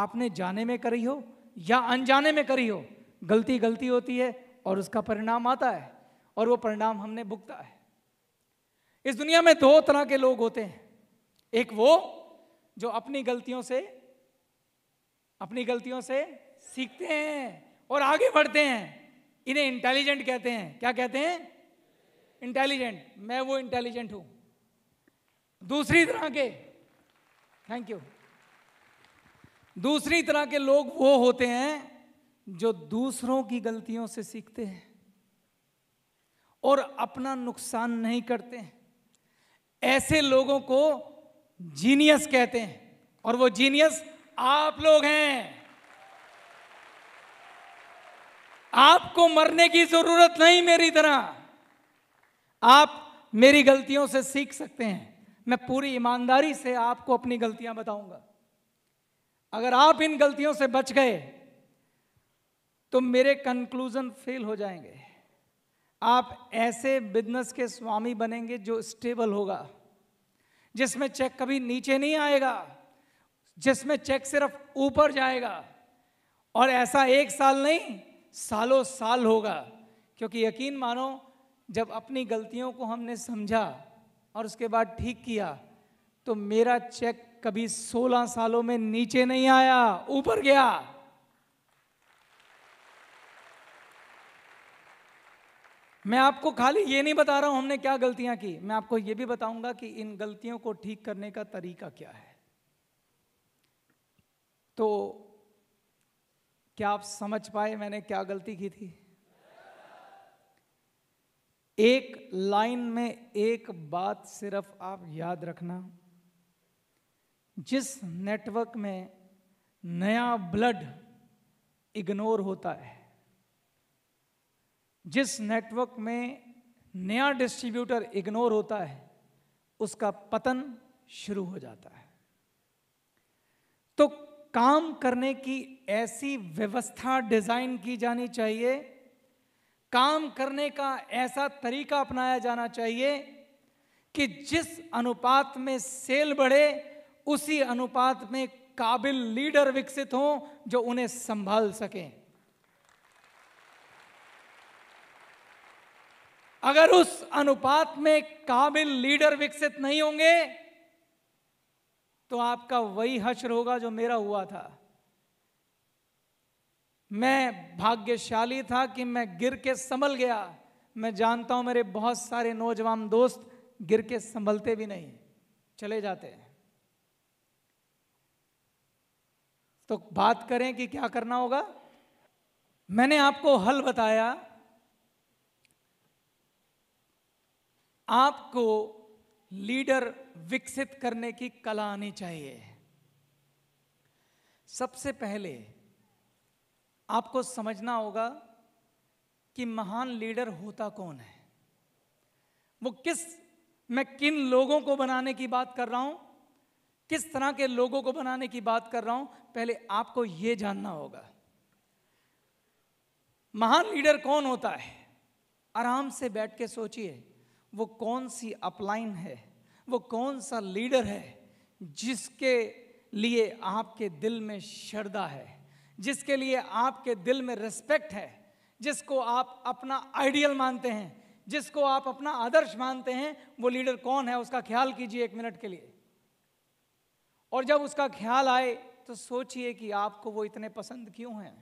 आपने जाने में करी हो या अनजाने में करी हो गलती गलती होती है और उसका परिणाम आता है और वो परिणाम हमने भुगता है इस दुनिया में दो तरह के लोग होते हैं एक वो जो अपनी गलतियों से अपनी गलतियों से सीखते हैं और आगे बढ़ते हैं इन्हें इंटेलिजेंट कहते हैं क्या कहते हैं इंटेलिजेंट मैं वो इंटेलिजेंट हूं दूसरी तरह के थैंक यू दूसरी तरह के लोग वो होते हैं जो दूसरों की गलतियों से सीखते हैं और अपना नुकसान नहीं करते हैं ऐसे लोगों को जीनियस कहते हैं और वो जीनियस आप लोग हैं आपको मरने की जरूरत नहीं मेरी तरह आप मेरी गलतियों से सीख सकते हैं मैं पूरी ईमानदारी से आपको अपनी गलतियां बताऊंगा अगर आप इन गलतियों से बच गए तो मेरे कंक्लूजन फेल हो जाएंगे आप ऐसे बिजनेस के स्वामी बनेंगे जो स्टेबल होगा जिसमें चेक कभी नीचे नहीं आएगा जिसमें चेक सिर्फ ऊपर जाएगा और ऐसा एक साल नहीं सालों साल होगा क्योंकि यकीन मानो जब अपनी गलतियों को हमने समझा और उसके बाद ठीक किया तो मेरा चेक कभी 16 सालों में नीचे नहीं आया ऊपर गया मैं आपको खाली ये नहीं बता रहा हूं हमने क्या गलतियां की मैं आपको ये भी बताऊंगा कि इन गलतियों को ठीक करने का तरीका क्या है तो क्या आप समझ पाए मैंने क्या गलती की थी एक लाइन में एक बात सिर्फ आप याद रखना जिस नेटवर्क में नया ब्लड इग्नोर होता है जिस नेटवर्क में नया डिस्ट्रीब्यूटर इग्नोर होता है उसका पतन शुरू हो जाता है तो काम करने की ऐसी व्यवस्था डिजाइन की जानी चाहिए काम करने का ऐसा तरीका अपनाया जाना चाहिए कि जिस अनुपात में सेल बढ़े उसी अनुपात में काबिल लीडर विकसित हों जो उन्हें संभाल सकें अगर उस अनुपात में काबिल लीडर विकसित नहीं होंगे तो आपका वही हश्र होगा जो मेरा हुआ था मैं भाग्यशाली था कि मैं गिर के संभल गया मैं जानता हूं मेरे बहुत सारे नौजवान दोस्त गिर के संभलते भी नहीं चले जाते हैं तो बात करें कि क्या करना होगा मैंने आपको हल बताया आपको लीडर विकसित करने की कला आनी चाहिए सबसे पहले आपको समझना होगा कि महान लीडर होता कौन है वो किस मैं किन लोगों को बनाने की बात कर रहा हूं किस तरह के लोगों को बनाने की बात कर रहा हूं पहले आपको यह जानना होगा महान लीडर कौन होता है आराम से बैठ के सोचिए वो कौन सी अपलाइन है वो कौन सा लीडर है जिसके लिए आपके दिल में श्रद्धा है जिसके लिए आपके दिल में रिस्पेक्ट है जिसको आप अपना आइडियल मानते हैं जिसको आप अपना आदर्श मानते हैं वो लीडर कौन है उसका ख्याल कीजिए एक मिनट के लिए और जब उसका ख्याल आए तो सोचिए कि आपको वो इतने पसंद क्यों हैं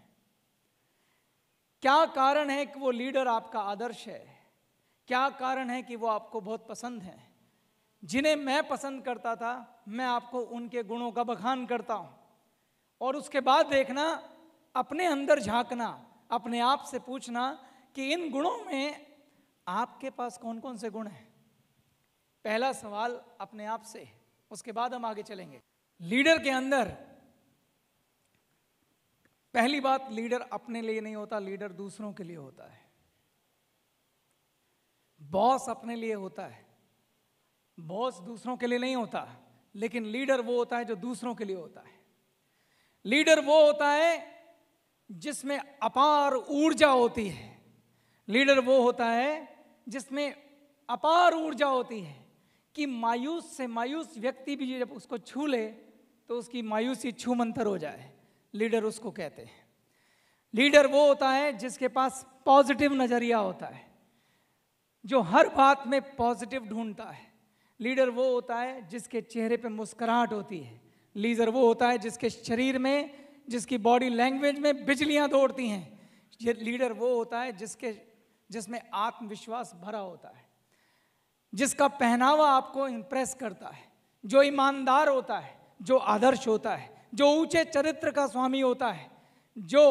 क्या कारण है कि वो लीडर आपका आदर्श है क्या कारण है कि वो आपको बहुत पसंद है जिन्हें मैं पसंद करता था मैं आपको उनके गुणों का बखान करता हूं और उसके बाद देखना अपने अंदर झांकना अपने आप से पूछना कि इन गुणों में आपके पास कौन कौन से गुण हैं पहला सवाल अपने आप से उसके बाद हम आगे चलेंगे लीडर के अंदर पहली बात लीडर अपने लिए नहीं होता लीडर दूसरों के लिए होता है बॉस अपने लिए होता है बॉस दूसरों के लिए नहीं होता लेकिन लीडर वो होता है जो दूसरों के लिए होता है लीडर वो होता है जिसमें अपार ऊर्जा होती है लीडर वो होता है जिसमें अपार ऊर्जा होती है कि मायूस से मायूस व्यक्ति भी जब उसको छू ले तो उसकी मायूसी छू मंतर हो जाए लीडर उसको कहते हैं लीडर वो होता है जिसके पास पॉजिटिव नज़रिया होता है जो हर बात में पॉजिटिव ढूंढता है लीडर वो होता है जिसके चेहरे पे मुस्कुराहट होती है लीडर वो होता है जिसके शरीर में जिसकी बॉडी लैंग्वेज में बिजलियां दौड़ती हैं ये लीडर वो होता है जिसके जिसमें आत्मविश्वास भरा होता है जिसका पहनावा आपको इम्प्रेस करता है जो ईमानदार होता है जो आदर्श होता है जो ऊंचे चरित्र का स्वामी होता है जो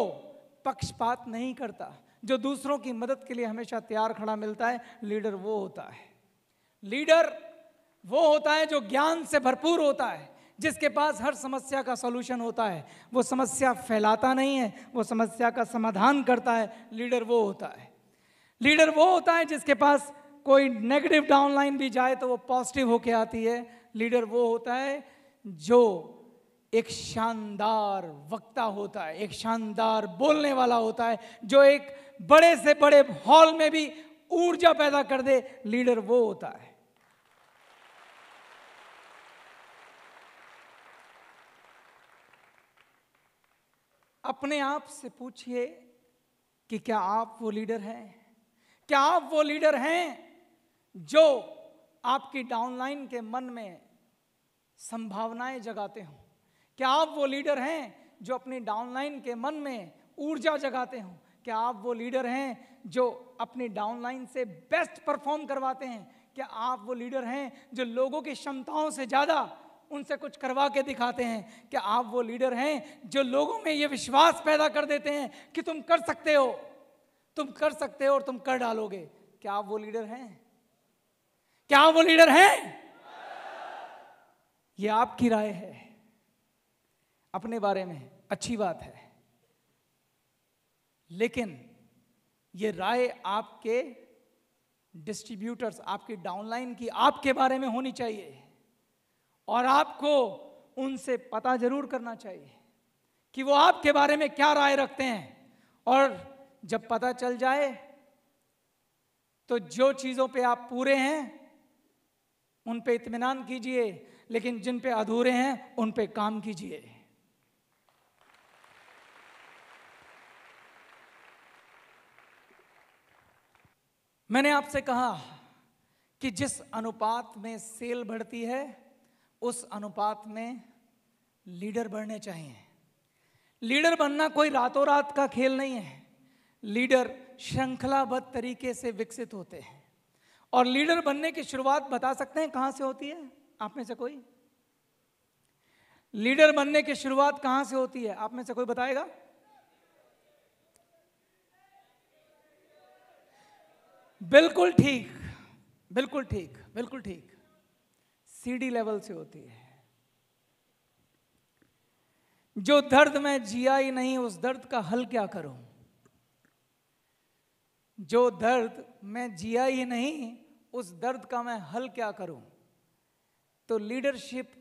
पक्षपात नहीं करता जो दूसरों की मदद के लिए हमेशा तैयार खड़ा मिलता है लीडर वो होता है लीडर वो होता है जो ज्ञान से भरपूर होता है जिसके पास हर समस्या का सोल्यूशन होता है वो समस्या फैलाता नहीं है वो समस्या का समाधान करता है लीडर वो होता है लीडर वो होता है जिसके पास कोई नेगेटिव डाउनलाइन भी जाए तो वो पॉजिटिव होके आती है लीडर वो होता है जो एक शानदार वक्ता होता है एक शानदार बोलने वाला होता है जो एक बड़े से बड़े हॉल में भी ऊर्जा पैदा कर दे लीडर वो होता है अपने आप से पूछिए कि क्या आप वो लीडर हैं क्या आप वो लीडर हैं जो आपकी डाउनलाइन के मन में संभावनाएं जगाते हों क्या आप वो लीडर हैं जो अपनी डाउनलाइन के मन में ऊर्जा जगाते हों क्या आप वो लीडर हैं जो अपनी डाउनलाइन से बेस्ट परफॉर्म करवाते हैं क्या आप वो लीडर हैं जो लोगों की क्षमताओं से ज़्यादा उनसे कुछ करवा के दिखाते हैं कि आप वो लीडर हैं जो लोगों में ये विश्वास पैदा कर देते हैं कि तुम कर सकते हो तुम कर सकते हो और तुम कर डालोगे क्या आप वो लीडर हैं क्या आप वो लीडर हैं ये आपकी राय है अपने बारे में अच्छी बात है लेकिन ये राय आपके डिस्ट्रीब्यूटर्स आपकी डाउनलाइन की आपके बारे में होनी चाहिए और आपको उनसे पता जरूर करना चाहिए कि वो आपके बारे में क्या राय रखते हैं और जब पता चल जाए तो जो चीज़ों पे आप पूरे हैं उन पे इत्मीनान कीजिए लेकिन जिन पे अधूरे हैं उन पे काम कीजिए मैंने आपसे कहा कि जिस अनुपात में सेल बढ़ती है उस अनुपात में लीडर बनने चाहिए लीडर बनना कोई रातों रात का खेल नहीं है लीडर श्रृंखलाबद्ध तरीके से विकसित होते हैं और लीडर बनने की शुरुआत बता सकते हैं कहां से होती है आप में से कोई लीडर बनने की शुरुआत कहां से होती है आप में से कोई बताएगा बिल्कुल ठीक बिल्कुल ठीक बिल्कुल ठीक सीडी लेवल से होती है जो दर्द में जिया ही नहीं उस दर्द का हल क्या करूं जो दर्द मैं जिया ही नहीं उस दर्द का मैं हल क्या करूं तो लीडरशिप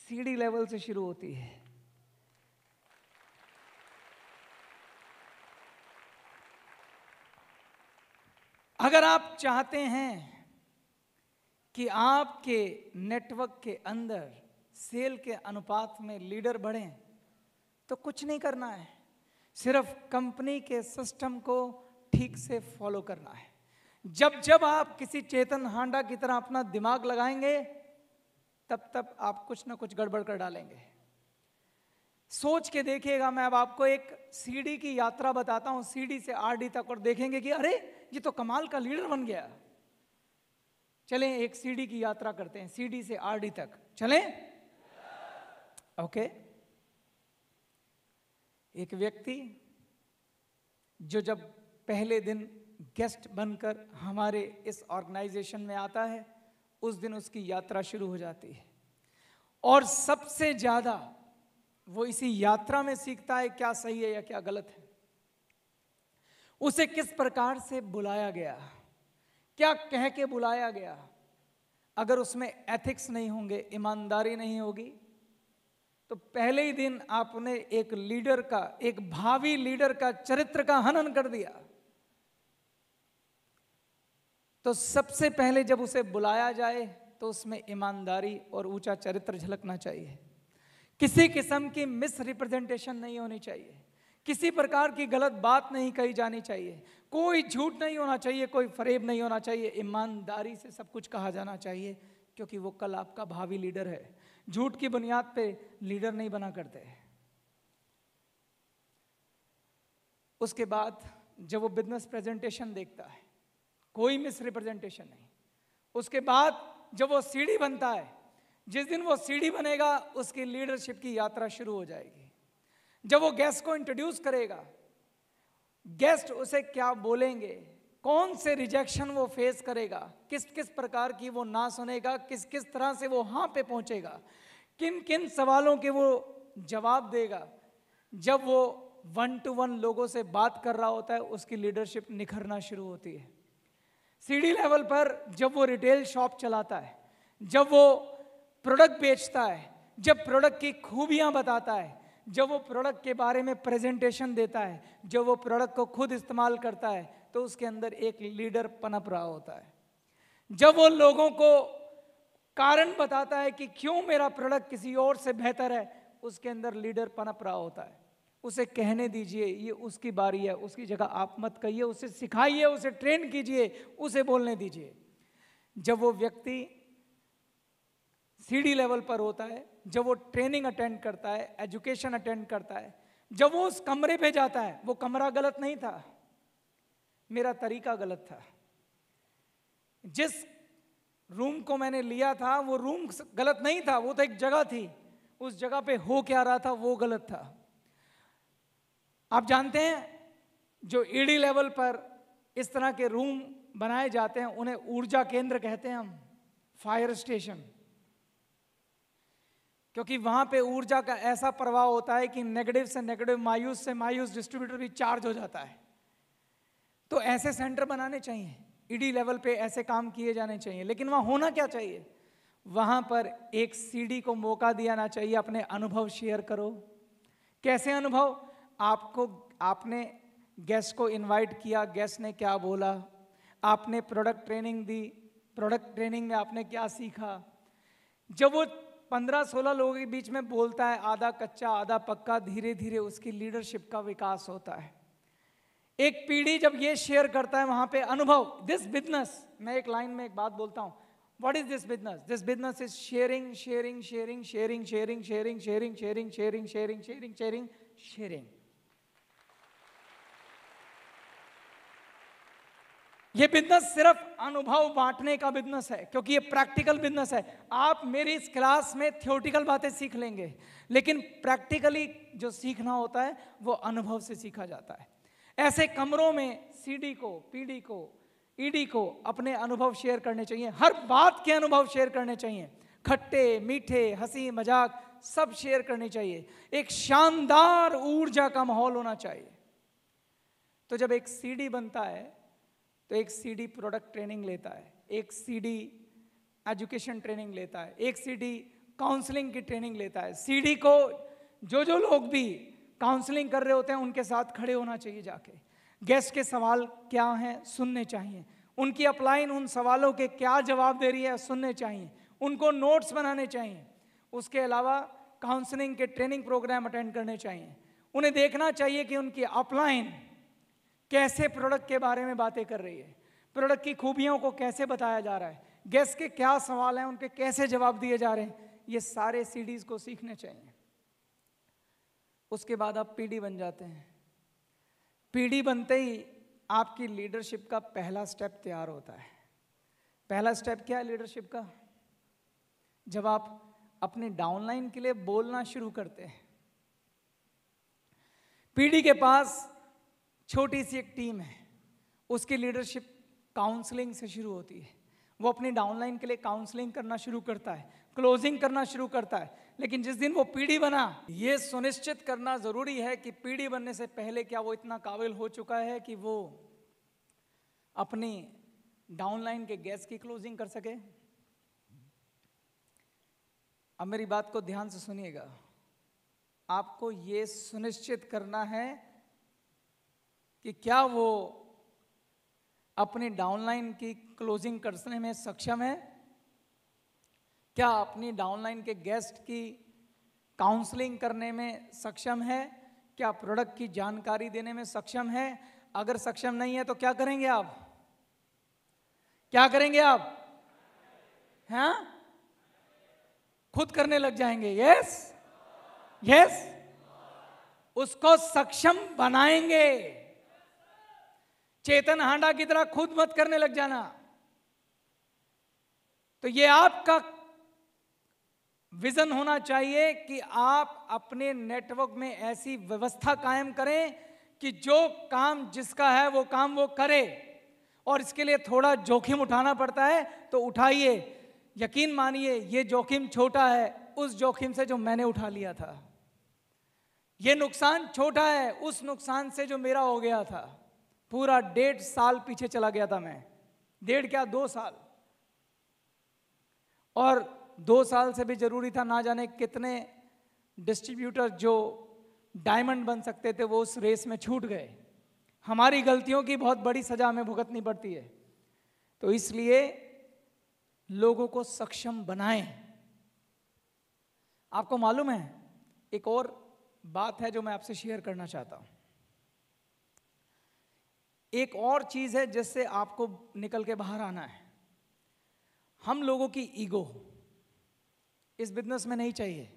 सीडी लेवल से शुरू होती है अगर आप चाहते हैं कि आपके नेटवर्क के अंदर सेल के अनुपात में लीडर बढ़े तो कुछ नहीं करना है सिर्फ कंपनी के सिस्टम को ठीक से फॉलो करना है जब जब आप किसी चेतन हांडा की तरह अपना दिमाग लगाएंगे तब तब आप कुछ ना कुछ गड़बड़ कर डालेंगे सोच के देखिएगा मैं अब आपको एक सीडी की यात्रा बताता हूँ सीडी से आरडी तक और देखेंगे कि अरे ये तो कमाल का लीडर बन गया चलें एक सीढ़ी की यात्रा करते हैं सीढ़ी से आरडी तक चलें ओके एक व्यक्ति जो जब पहले दिन गेस्ट बनकर हमारे इस ऑर्गेनाइजेशन में आता है उस दिन उसकी यात्रा शुरू हो जाती है और सबसे ज़्यादा वो इसी यात्रा में सीखता है क्या सही है या क्या गलत है उसे किस प्रकार से बुलाया गया है क्या कह के बुलाया गया अगर उसमें एथिक्स नहीं होंगे ईमानदारी नहीं होगी तो पहले ही दिन आपने एक लीडर का एक भावी लीडर का चरित्र का हनन कर दिया तो सबसे पहले जब उसे बुलाया जाए तो उसमें ईमानदारी और ऊंचा चरित्र झलकना चाहिए किसी किस्म की मिस रिप्रेजेंटेशन नहीं होनी चाहिए किसी प्रकार की गलत बात नहीं कही जानी चाहिए कोई झूठ नहीं होना चाहिए कोई फरेब नहीं होना चाहिए ईमानदारी से सब कुछ कहा जाना चाहिए क्योंकि वो कल आपका भावी लीडर है झूठ की बुनियाद पे लीडर नहीं बना करते उसके बाद जब वो बिजनेस प्रेजेंटेशन देखता है कोई मिस रिप्रेजेंटेशन नहीं उसके बाद जब वो सीढ़ी बनता है जिस दिन वो सीढ़ी बनेगा उसकी लीडरशिप की यात्रा शुरू हो जाएगी जब वो गेस्ट को इंट्रोड्यूस करेगा गेस्ट उसे क्या बोलेंगे कौन से रिजेक्शन वो फेस करेगा किस किस प्रकार की वो ना सुनेगा किस किस तरह से वो हाँ पे पहुंचेगा किन किन सवालों के वो जवाब देगा जब वो वन टू वन लोगों से बात कर रहा होता है उसकी लीडरशिप निखरना शुरू होती है सीडी लेवल पर जब वो रिटेल शॉप चलाता है जब वो प्रोडक्ट बेचता है जब प्रोडक्ट की खूबियां बताता है जब वो प्रोडक्ट के बारे में प्रेजेंटेशन देता है जब वो प्रोडक्ट को खुद इस्तेमाल करता है तो उसके अंदर एक लीडर पनप रहा होता है जब वो लोगों को कारण बताता है कि क्यों मेरा प्रोडक्ट किसी और से बेहतर है उसके अंदर लीडर पनप रहा होता है उसे कहने दीजिए ये उसकी बारी है उसकी जगह आप मत कहिए उसे सिखाइए उसे ट्रेन कीजिए उसे बोलने दीजिए जब वो व्यक्ति सीढ़ी लेवल पर होता है जब वो ट्रेनिंग अटेंड करता है एजुकेशन अटेंड करता है जब वो उस कमरे पे जाता है वो कमरा गलत नहीं था मेरा तरीका गलत था जिस रूम को मैंने लिया था वो रूम गलत नहीं था वो तो एक जगह थी उस जगह पे हो क्या रहा था वो गलत था आप जानते हैं जो ईडी e लेवल पर इस तरह के रूम बनाए जाते हैं उन्हें ऊर्जा केंद्र कहते हैं हम फायर स्टेशन क्योंकि वहां पे ऊर्जा का ऐसा प्रभाव होता है कि नेगेटिव से नेगेटिव मायूस से मायूस डिस्ट्रीब्यूटर भी चार्ज हो जाता है तो ऐसे सेंटर बनाने चाहिए ईडी लेवल पे ऐसे काम किए जाने चाहिए लेकिन वहां होना क्या चाहिए वहां पर एक सीडी को मौका दिया ना चाहिए अपने अनुभव शेयर करो कैसे अनुभव आपको आपने गेस्ट को इनवाइट किया गेस्ट ने क्या बोला आपने प्रोडक्ट ट्रेनिंग दी प्रोडक्ट ट्रेनिंग में आपने क्या सीखा जब वो पंद्रह सोलह लोगों के बीच में बोलता है आधा कच्चा आधा पक्का धीरे धीरे उसकी लीडरशिप का विकास होता है एक पीढ़ी जब ये शेयर करता है वहां पे अनुभव दिस बिजनेस मैं एक लाइन में एक बात बोलता हूँ what is this business this business is sharing sharing sharing sharing sharing sharing sharing sharing sharing sharing sharing sharing sharing ये बिजनेस सिर्फ अनुभव बांटने का बिजनेस है क्योंकि ये प्रैक्टिकल बिजनेस है आप मेरी इस क्लास में थियोटिकल बातें सीख लेंगे लेकिन प्रैक्टिकली जो सीखना होता है वो अनुभव से सीखा जाता है ऐसे कमरों में सीडी को पीडी को ईडी e को अपने अनुभव शेयर करने चाहिए हर बात के अनुभव शेयर करने चाहिए खट्टे मीठे हंसी मजाक सब शेयर करने चाहिए एक शानदार ऊर्जा का माहौल होना चाहिए तो जब एक सीडी बनता है तो एक सीडी प्रोडक्ट ट्रेनिंग लेता है एक सीडी एजुकेशन ट्रेनिंग लेता है एक सीडी काउंसलिंग की ट्रेनिंग लेता है सीडी को जो जो लोग भी काउंसलिंग कर रहे होते हैं उनके साथ खड़े होना चाहिए जाके गेस्ट के सवाल क्या हैं सुनने चाहिए उनकी अपलाइन उन सवालों के क्या जवाब दे रही है सुनने चाहिए उनको नोट्स बनाने चाहिए उसके अलावा काउंसलिंग के ट्रेनिंग प्रोग्राम अटेंड करने चाहिए उन्हें देखना चाहिए कि उनकी अपलाइन कैसे प्रोडक्ट के बारे में बातें कर रही है प्रोडक्ट की खूबियों को कैसे बताया जा रहा है गेस्ट के क्या सवाल हैं उनके कैसे जवाब दिए जा रहे हैं ये सारे सीडीज को सीखने चाहिए उसके बाद आप पीडी बन जाते हैं पीडी बनते ही आपकी लीडरशिप का पहला स्टेप तैयार होता है पहला स्टेप क्या है लीडरशिप का जब आप अपने डाउनलाइन के लिए बोलना शुरू करते हैं पीडी के पास छोटी सी एक टीम है उसकी लीडरशिप काउंसलिंग से शुरू होती है वो अपनी डाउनलाइन के लिए काउंसलिंग करना शुरू करता है क्लोजिंग करना शुरू करता है लेकिन जिस दिन वो पीढ़ी बना ये सुनिश्चित करना ज़रूरी है कि पीढ़ी बनने से पहले क्या वो इतना काबिल हो चुका है कि वो अपनी डाउनलाइन के गैस की क्लोजिंग कर सके अब मेरी बात को ध्यान से सुनिएगा आपको ये सुनिश्चित करना है कि क्या वो अपनी डाउनलाइन की क्लोजिंग करने में सक्षम है क्या अपनी डाउनलाइन के गेस्ट की काउंसलिंग करने में सक्षम है क्या प्रोडक्ट की जानकारी देने में सक्षम है अगर सक्षम नहीं है तो क्या करेंगे आप क्या करेंगे आप हैं हाँ? खुद करने लग जाएंगे यस यस उसको सक्षम बनाएंगे चेतन हांडा की तरह खुद मत करने लग जाना तो ये आपका विजन होना चाहिए कि आप अपने नेटवर्क में ऐसी व्यवस्था कायम करें कि जो काम जिसका है वो काम वो करे और इसके लिए थोड़ा जोखिम उठाना पड़ता है तो उठाइए यकीन मानिए ये जोखिम छोटा है उस जोखिम से जो मैंने उठा लिया था ये नुकसान छोटा है उस नुकसान से जो मेरा हो गया था पूरा डेढ़ साल पीछे चला गया था मैं डेढ़ क्या दो साल और दो साल से भी ज़रूरी था ना जाने कितने डिस्ट्रीब्यूटर जो डायमंड बन सकते थे वो उस रेस में छूट गए हमारी गलतियों की बहुत बड़ी सज़ा हमें भुगतनी पड़ती है तो इसलिए लोगों को सक्षम बनाएं आपको मालूम है एक और बात है जो मैं आपसे शेयर करना चाहता हूँ एक और चीज़ है जिससे आपको निकल के बाहर आना है हम लोगों की ईगो इस बिजनेस में नहीं चाहिए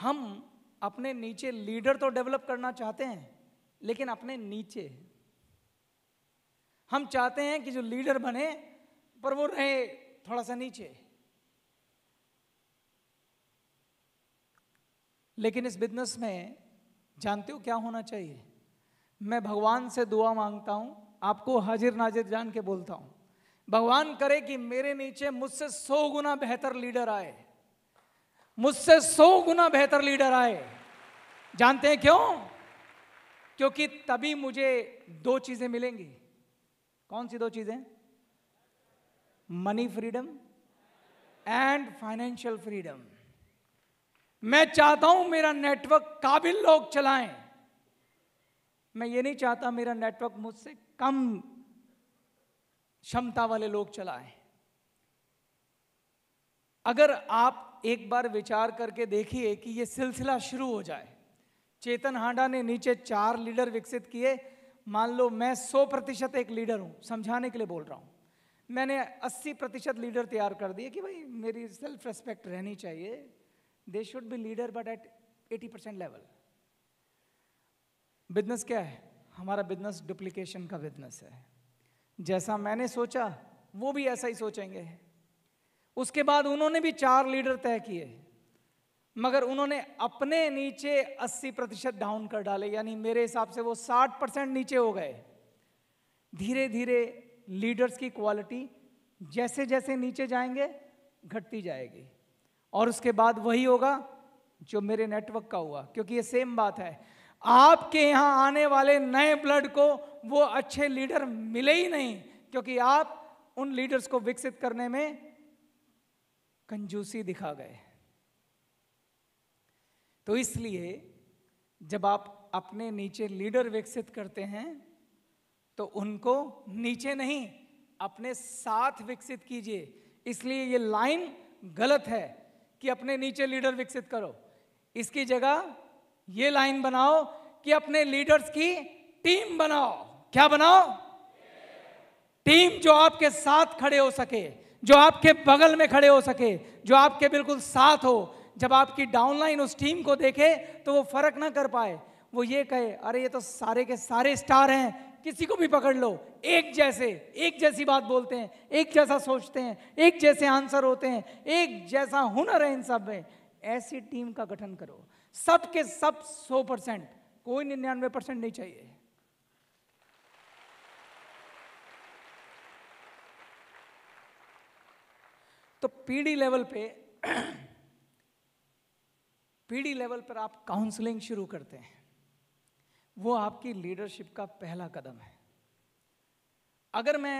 हम अपने नीचे लीडर तो डेवलप करना चाहते हैं लेकिन अपने नीचे हम चाहते हैं कि जो लीडर बने पर वो रहे थोड़ा सा नीचे लेकिन इस बिजनेस में जानते हो क्या होना चाहिए मैं भगवान से दुआ मांगता हूं आपको हाजिर नाजिर जान के बोलता हूं भगवान करे कि मेरे नीचे मुझसे सौ गुना बेहतर लीडर आए मुझसे सौ गुना बेहतर लीडर आए जानते हैं क्यों क्योंकि तभी मुझे दो चीजें मिलेंगी कौन सी दो चीजें money freedom and financial freedom मैं चाहता हूं मेरा नेटवर्क काबिल लोग चलाएं मैं ये नहीं चाहता मेरा नेटवर्क मुझसे कम क्षमता वाले लोग चलाएं अगर आप एक बार विचार करके देखिए कि ये सिलसिला शुरू हो जाए चेतन हांडा ने नीचे चार लीडर विकसित किए मान लो मैं 100 प्रतिशत एक लीडर हूं समझाने के लिए बोल रहा हूं मैंने 80 प्रतिशत लीडर तैयार कर दिए कि भाई मेरी सेल्फ रेस्पेक्ट रहनी चाहिए they should be leader but at 80 percent level business क्या है हमारा बिजनेस डुप्लीकेशन का बिजनेस है जैसा मैंने सोचा वो भी ऐसा ही सोचेंगे उसके बाद उन्होंने भी चार लीडर तय किए मगर उन्होंने अपने नीचे 80 प्रतिशत डाउन कर डाले यानी मेरे हिसाब से वो 60 परसेंट नीचे हो गए धीरे धीरे लीडर्स की क्वालिटी जैसे जैसे नीचे जाएंगे घटती जाएगी और उसके बाद वही होगा जो मेरे नेटवर्क का हुआ क्योंकि ये सेम बात है आपके यहाँ आने वाले नए ब्लड को वो अच्छे लीडर मिले ही नहीं क्योंकि आप उन लीडर्स को विकसित करने में कंजूसी दिखा गए तो इसलिए जब आप अपने नीचे लीडर विकसित करते हैं तो उनको नीचे नहीं अपने साथ विकसित कीजिए इसलिए ये लाइन गलत है कि अपने नीचे लीडर विकसित करो इसकी जगह ये लाइन बनाओ कि अपने लीडर्स की टीम बनाओ क्या बनाओ टीम जो आपके साथ खड़े हो सके जो आपके बगल में खड़े हो सके जो आपके बिल्कुल साथ हो जब आपकी डाउनलाइन उस टीम को देखे तो वो फर्क ना कर पाए वो ये कहे अरे ये तो सारे के सारे स्टार हैं किसी को भी पकड़ लो एक जैसे एक जैसी बात बोलते हैं एक जैसा सोचते हैं एक जैसे आंसर होते हैं एक जैसा हुनर है इन सब में ऐसी टीम का गठन करो सब के सब सौ परसेंट कोई निन्यानवे परसेंट नहीं चाहिए तो पीढ़ी लेवल पे पीढ़ी लेवल पर आप काउंसलिंग शुरू करते हैं वो आपकी लीडरशिप का पहला कदम है अगर मैं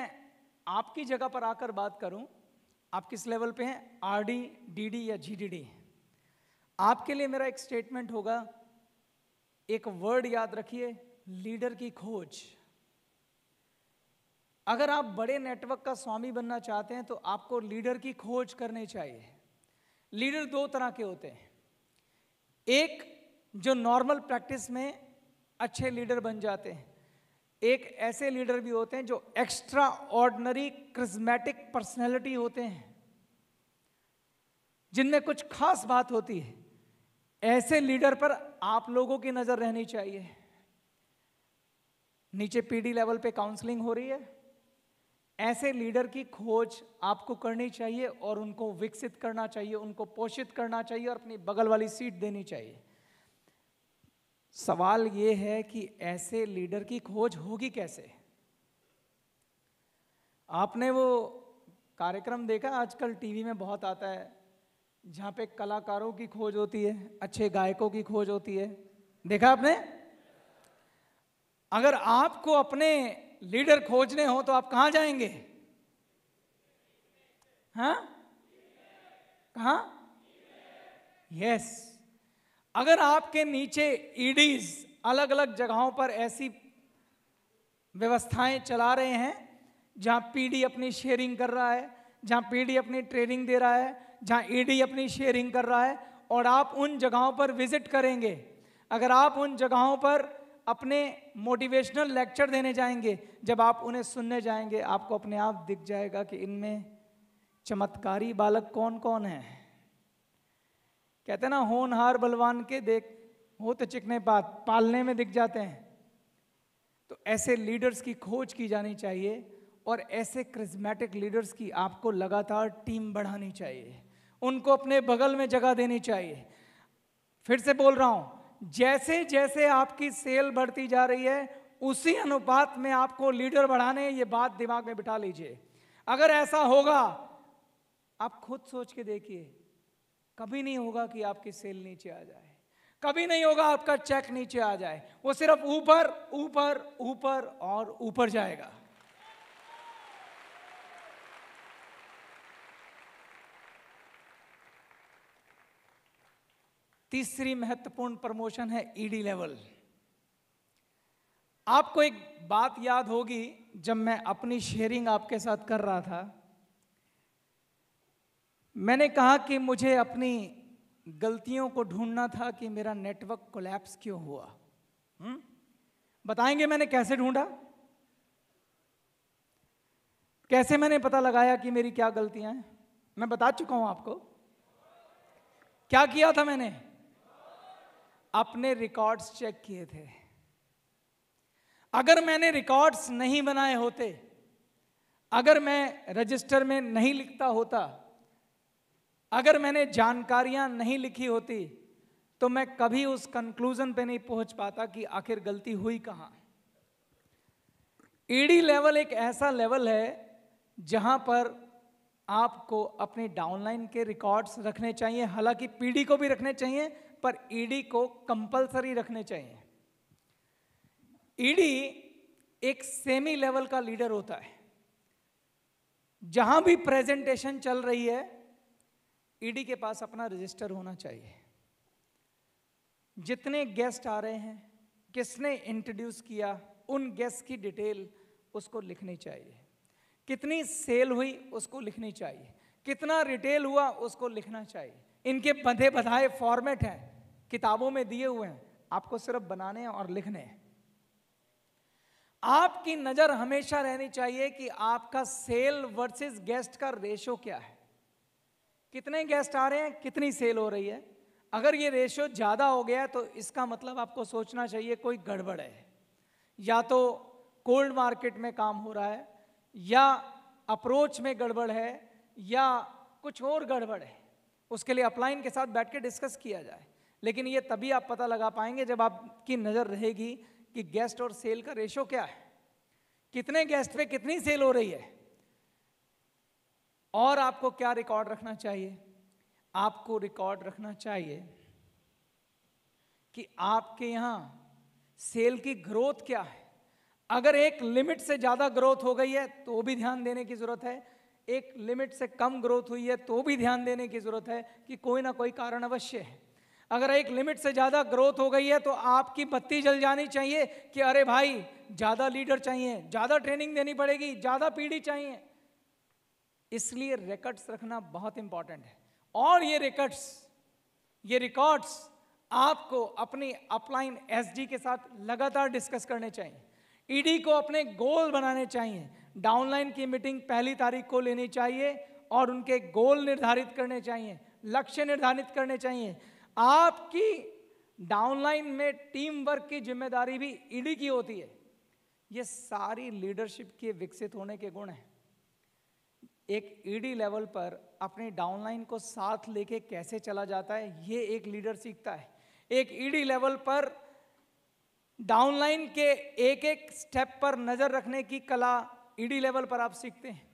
आपकी जगह पर आकर बात करूं आप किस लेवल पे हैं आरडी डीडी या जीडीडी हैं आपके लिए मेरा एक स्टेटमेंट होगा एक वर्ड याद रखिए लीडर की खोज अगर आप बड़े नेटवर्क का स्वामी बनना चाहते हैं तो आपको लीडर की खोज करनी चाहिए लीडर दो तरह के होते हैं एक जो नॉर्मल प्रैक्टिस में अच्छे लीडर बन जाते हैं एक ऐसे लीडर भी होते हैं जो एक्स्ट्रा ऑर्डनरी क्रिजमेटिक पर्सनैलिटी होते हैं जिनमें कुछ खास बात होती है ऐसे लीडर पर आप लोगों की नजर रहनी चाहिए नीचे पीडी लेवल पे काउंसलिंग हो रही है ऐसे लीडर की खोज आपको करनी चाहिए और उनको विकसित करना चाहिए उनको पोषित करना चाहिए और अपनी बगल वाली सीट देनी चाहिए सवाल ये है कि ऐसे लीडर की खोज होगी कैसे आपने वो कार्यक्रम देखा आजकल टीवी में बहुत आता है जहाँ पे कलाकारों की खोज होती है अच्छे गायकों की खोज होती है देखा आपने अगर आपको अपने लीडर खोजने हो तो आप कहाँ जाएंगे हाँ कहाँ यस अगर आपके नीचे ईडीज e अलग अलग जगहों पर ऐसी व्यवस्थाएं चला रहे हैं जहाँ पीडी अपनी शेयरिंग कर रहा है जहां पीडी अपनी ट्रेनिंग दे रहा है जहाँ ईडी अपनी शेयरिंग कर रहा है और आप उन जगहों पर विजिट करेंगे अगर आप उन जगहों पर अपने मोटिवेशनल लेक्चर देने जाएंगे जब आप उन्हें सुनने जाएंगे आपको अपने आप दिख जाएगा कि इनमें चमत्कारी बालक कौन कौन है कहते हैं ना होनहार बलवान के देख हो तो चिकने पात पालने में दिख जाते हैं तो ऐसे लीडर्स की खोज की जानी चाहिए और ऐसे क्रिजमेटिक लीडर्स की आपको लगातार टीम बढ़ानी चाहिए उनको अपने बगल में जगह देनी चाहिए फिर से बोल रहा हूं जैसे जैसे आपकी सेल बढ़ती जा रही है उसी अनुपात में आपको लीडर बढ़ाने ये बात दिमाग में बिठा लीजिए अगर ऐसा होगा आप खुद सोच के देखिए कभी नहीं होगा कि आपकी सेल नीचे आ जाए कभी नहीं होगा आपका चेक नीचे आ जाए वो सिर्फ ऊपर ऊपर ऊपर और ऊपर जाएगा तीसरी महत्वपूर्ण प्रमोशन है ईडी e लेवल आपको एक बात याद होगी जब मैं अपनी शेयरिंग आपके साथ कर रहा था मैंने कहा कि मुझे अपनी गलतियों को ढूंढना था कि मेरा नेटवर्क कोलैप्स क्यों हुआ हुँ? हम्म? बताएंगे मैंने कैसे ढूंढा कैसे मैंने पता लगाया कि मेरी क्या गलतियां हैं मैं बता चुका हूं आपको क्या किया था मैंने अपने रिकॉर्ड्स चेक किए थे अगर मैंने रिकॉर्ड्स नहीं बनाए होते अगर मैं रजिस्टर में नहीं लिखता होता अगर मैंने जानकारियां नहीं लिखी होती तो मैं कभी उस कंक्लूजन पे नहीं पहुंच पाता कि आखिर गलती हुई कहां ईडी e लेवल एक ऐसा लेवल है जहां पर आपको अपने डाउनलाइन के रिकॉर्ड्स रखने चाहिए हालांकि पीडी को भी रखने चाहिए पर ईडी को कंपलसरी रखने चाहिए ईडी एक सेमी लेवल का लीडर होता है जहां भी प्रेजेंटेशन चल रही है ईडी के पास अपना रजिस्टर होना चाहिए जितने गेस्ट आ रहे हैं किसने इंट्रोड्यूस किया उन गेस्ट की डिटेल उसको लिखनी चाहिए कितनी सेल हुई उसको लिखनी चाहिए कितना रिटेल हुआ उसको लिखना चाहिए इनके बंधे बधाए फॉर्मेट हैं किताबों में दिए हुए हैं आपको सिर्फ बनाने हैं और लिखने हैं आपकी नजर हमेशा रहनी चाहिए कि आपका सेल वर्सेस गेस्ट का रेशो क्या है कितने गेस्ट आ रहे हैं कितनी सेल हो रही है अगर ये रेशो ज़्यादा हो गया तो इसका मतलब आपको सोचना चाहिए कोई गड़बड़ है या तो कोल्ड मार्केट में काम हो रहा है या अप्रोच में गड़बड़ है या कुछ और गड़बड़ है उसके लिए अपलाइन के साथ बैठ के डिस्कस किया जाए लेकिन ये तभी आप पता लगा पाएंगे जब आपकी नज़र रहेगी कि गेस्ट और सेल का रेशो क्या है कितने गेस्ट पे कितनी सेल हो रही है और आपको क्या रिकॉर्ड रखना चाहिए आपको रिकॉर्ड रखना चाहिए कि आपके यहां सेल की ग्रोथ क्या है अगर एक लिमिट से ज़्यादा ग्रोथ हो गई है तो भी ध्यान देने की ज़रूरत है एक लिमिट से कम ग्रोथ हुई है तो भी ध्यान देने की ज़रूरत है कि कोई ना कोई कारण अवश्य है अगर एक लिमिट से ज़्यादा ग्रोथ हो गई है तो आपकी बत्ती जल जानी चाहिए कि अरे भाई ज़्यादा लीडर चाहिए ज़्यादा ट्रेनिंग देनी पड़ेगी ज़्यादा पीढ़ी चाहिए इसलिए रिकॉर्ड्स रखना बहुत इंपॉर्टेंट है और ये रिकॉर्ड्स ये रिकॉर्ड्स आपको अपनी अपलाइन एसडी के साथ लगातार डिस्कस करने चाहिए ईडी e को अपने गोल बनाने चाहिए डाउनलाइन की मीटिंग पहली तारीख को लेनी चाहिए और उनके गोल निर्धारित करने चाहिए लक्ष्य निर्धारित करने चाहिए आपकी डाउनलाइन में टीम वर्क की जिम्मेदारी भी ईडी की होती है ये सारी लीडरशिप के विकसित होने के गुण हैं एक ईडी लेवल पर अपने डाउनलाइन को साथ लेके कैसे चला जाता है ये एक लीडर सीखता है एक ईडी लेवल पर डाउनलाइन के एक एक स्टेप पर नज़र रखने की कला ईडी लेवल पर आप सीखते हैं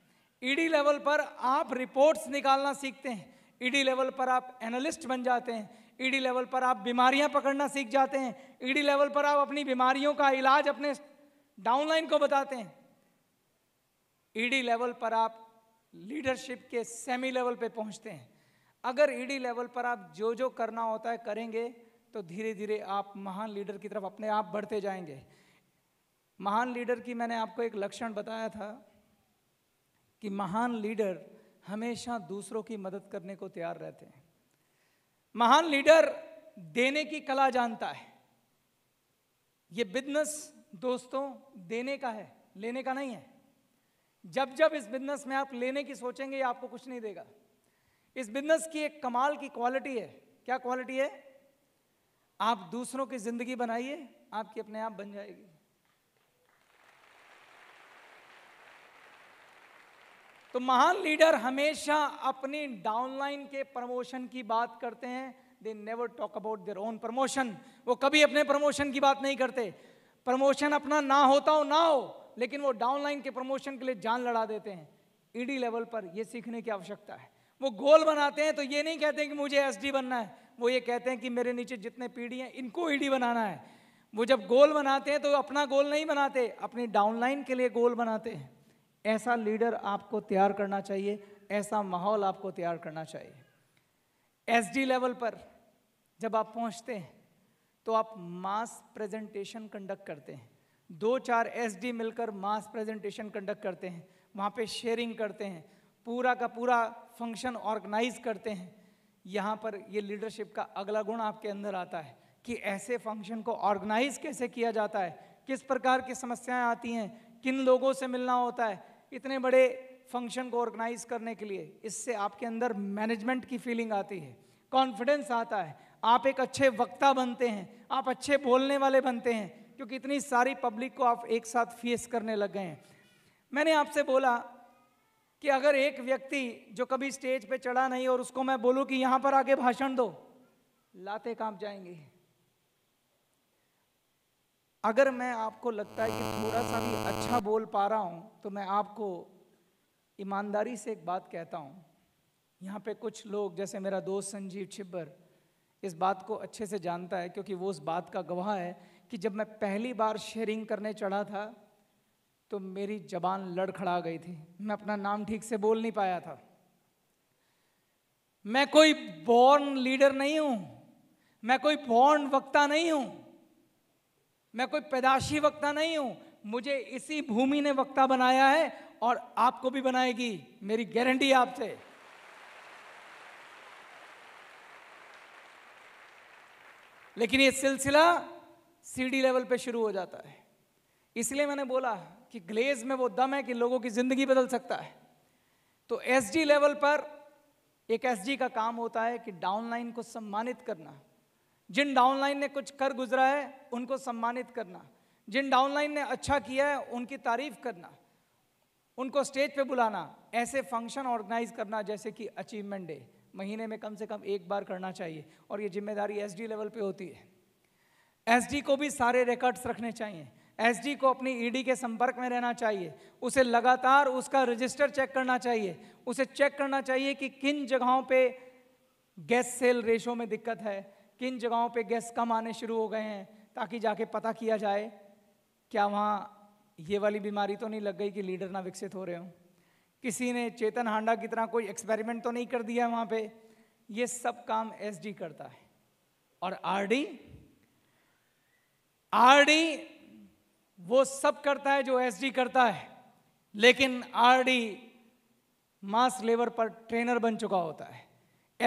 ईडी लेवल पर आप रिपोर्ट्स निकालना सीखते हैं ईडी लेवल पर आप एनालिस्ट बन जाते हैं ईडी लेवल पर आप बीमारियां पकड़ना सीख जाते हैं ईडी लेवल पर आप अपनी बीमारियों का इलाज अपने डाउनलाइन को बताते हैं ईडी लेवल पर आप लीडरशिप के सेमी लेवल पे पहुंचते हैं अगर ईडी लेवल पर आप जो जो करना होता है करेंगे तो धीरे धीरे आप महान लीडर की तरफ अपने आप बढ़ते जाएंगे महान लीडर की मैंने आपको एक लक्षण बताया था कि महान लीडर हमेशा दूसरों की मदद करने को तैयार रहते हैं महान लीडर देने की कला जानता है ये बिजनेस दोस्तों देने का है लेने का नहीं है जब जब इस बिजनेस में आप लेने की सोचेंगे ये आपको कुछ नहीं देगा इस बिजनेस की एक कमाल की क्वालिटी है क्या क्वालिटी है आप दूसरों की जिंदगी बनाइए आपकी अपने आप बन जाएगी तो महान लीडर हमेशा अपनी डाउनलाइन के प्रमोशन की बात करते हैं they never talk about their own promotion वो कभी अपने प्रमोशन की बात नहीं करते प्रमोशन अपना ना होता हो ना हो लेकिन वो डाउनलाइन के प्रमोशन के लिए जान लड़ा देते हैं ईडी लेवल पर ये सीखने की आवश्यकता है वो गोल बनाते हैं तो ये नहीं कहते कि मुझे एसडी बनना है वो ये कहते हैं कि मेरे नीचे जितने पीढ़ी हैं इनको ईडी e बनाना है वो जब गोल बनाते हैं तो अपना गोल नहीं बनाते अपनी डाउनलाइन के लिए गोल बनाते हैं ऐसा लीडर आपको तैयार करना चाहिए ऐसा माहौल आपको तैयार करना चाहिए एसडी लेवल पर जब आप पहुंचते हैं तो आप मास प्रेजेंटेशन कंडक्ट करते हैं दो चार एसडी मिलकर मास प्रेजेंटेशन कंडक्ट करते हैं वहाँ पे शेयरिंग करते हैं पूरा का पूरा फंक्शन ऑर्गेनाइज करते हैं यहाँ पर ये लीडरशिप का अगला गुण आपके अंदर आता है कि ऐसे फंक्शन को ऑर्गेनाइज कैसे किया जाता है किस प्रकार की समस्याएं आती हैं किन लोगों से मिलना होता है इतने बड़े फंक्शन को ऑर्गेनाइज करने के लिए इससे आपके अंदर मैनेजमेंट की फीलिंग आती है कॉन्फिडेंस आता है आप एक अच्छे वक्ता बनते हैं आप अच्छे बोलने वाले बनते हैं क्योंकि इतनी सारी पब्लिक को आप एक साथ फेस करने लग गए हैं मैंने आपसे बोला कि अगर एक व्यक्ति जो कभी स्टेज पे चढ़ा नहीं और उसको मैं बोलूं कि यहाँ पर आके भाषण दो लाते कांप जाएंगे अगर मैं आपको लगता है कि थोड़ा सा भी अच्छा बोल पा रहा हूँ तो मैं आपको ईमानदारी से एक बात कहता हूँ यहाँ पे कुछ लोग जैसे मेरा दोस्त संजीव छिब्बर इस बात को अच्छे से जानता है क्योंकि वो उस बात का गवाह है कि जब मैं पहली बार शेयरिंग करने चढ़ा था तो मेरी जबान लड़खड़ा गई थी मैं अपना नाम ठीक से बोल नहीं पाया था मैं कोई बॉर्न लीडर नहीं हूँ मैं कोई बॉर्न वक्ता नहीं हूँ मैं कोई पैदाशी वक्ता नहीं हूं मुझे इसी भूमि ने वक्ता बनाया है और आपको भी बनाएगी मेरी गारंटी आपसे लेकिन ये सिलसिला सीडी लेवल पे शुरू हो जाता है इसलिए मैंने बोला कि ग्लेज में वो दम है कि लोगों की जिंदगी बदल सकता है तो एसडी लेवल पर एक एसजी का काम होता है कि डाउनलाइन को सम्मानित करना जिन डाउनलाइन ने कुछ कर गुजरा है उनको सम्मानित करना जिन डाउनलाइन ने अच्छा किया है उनकी तारीफ करना उनको स्टेज पे बुलाना ऐसे फंक्शन ऑर्गेनाइज करना जैसे कि अचीवमेंट डे महीने में कम से कम एक बार करना चाहिए और ये जिम्मेदारी एस लेवल पे होती है एस को भी सारे रिकॉर्ड्स रखने चाहिए एस को अपनी ईडी e के संपर्क में रहना चाहिए उसे लगातार उसका रजिस्टर चेक करना चाहिए उसे चेक करना चाहिए कि किन जगहों पे गैस सेल रेशो में दिक्कत है किन जगहों पे गैस कम आने शुरू हो गए हैं ताकि जाके पता किया जाए क्या वहाँ ये वाली बीमारी तो नहीं लग गई कि लीडर ना विकसित हो रहे हों किसी ने चेतन हांडा की तरह कोई एक्सपेरिमेंट तो नहीं कर दिया वहाँ पे ये सब काम एसडी करता है और आरडी आरडी वो सब करता है जो एसडी करता है लेकिन आरडी मास लेवर पर ट्रेनर बन चुका होता है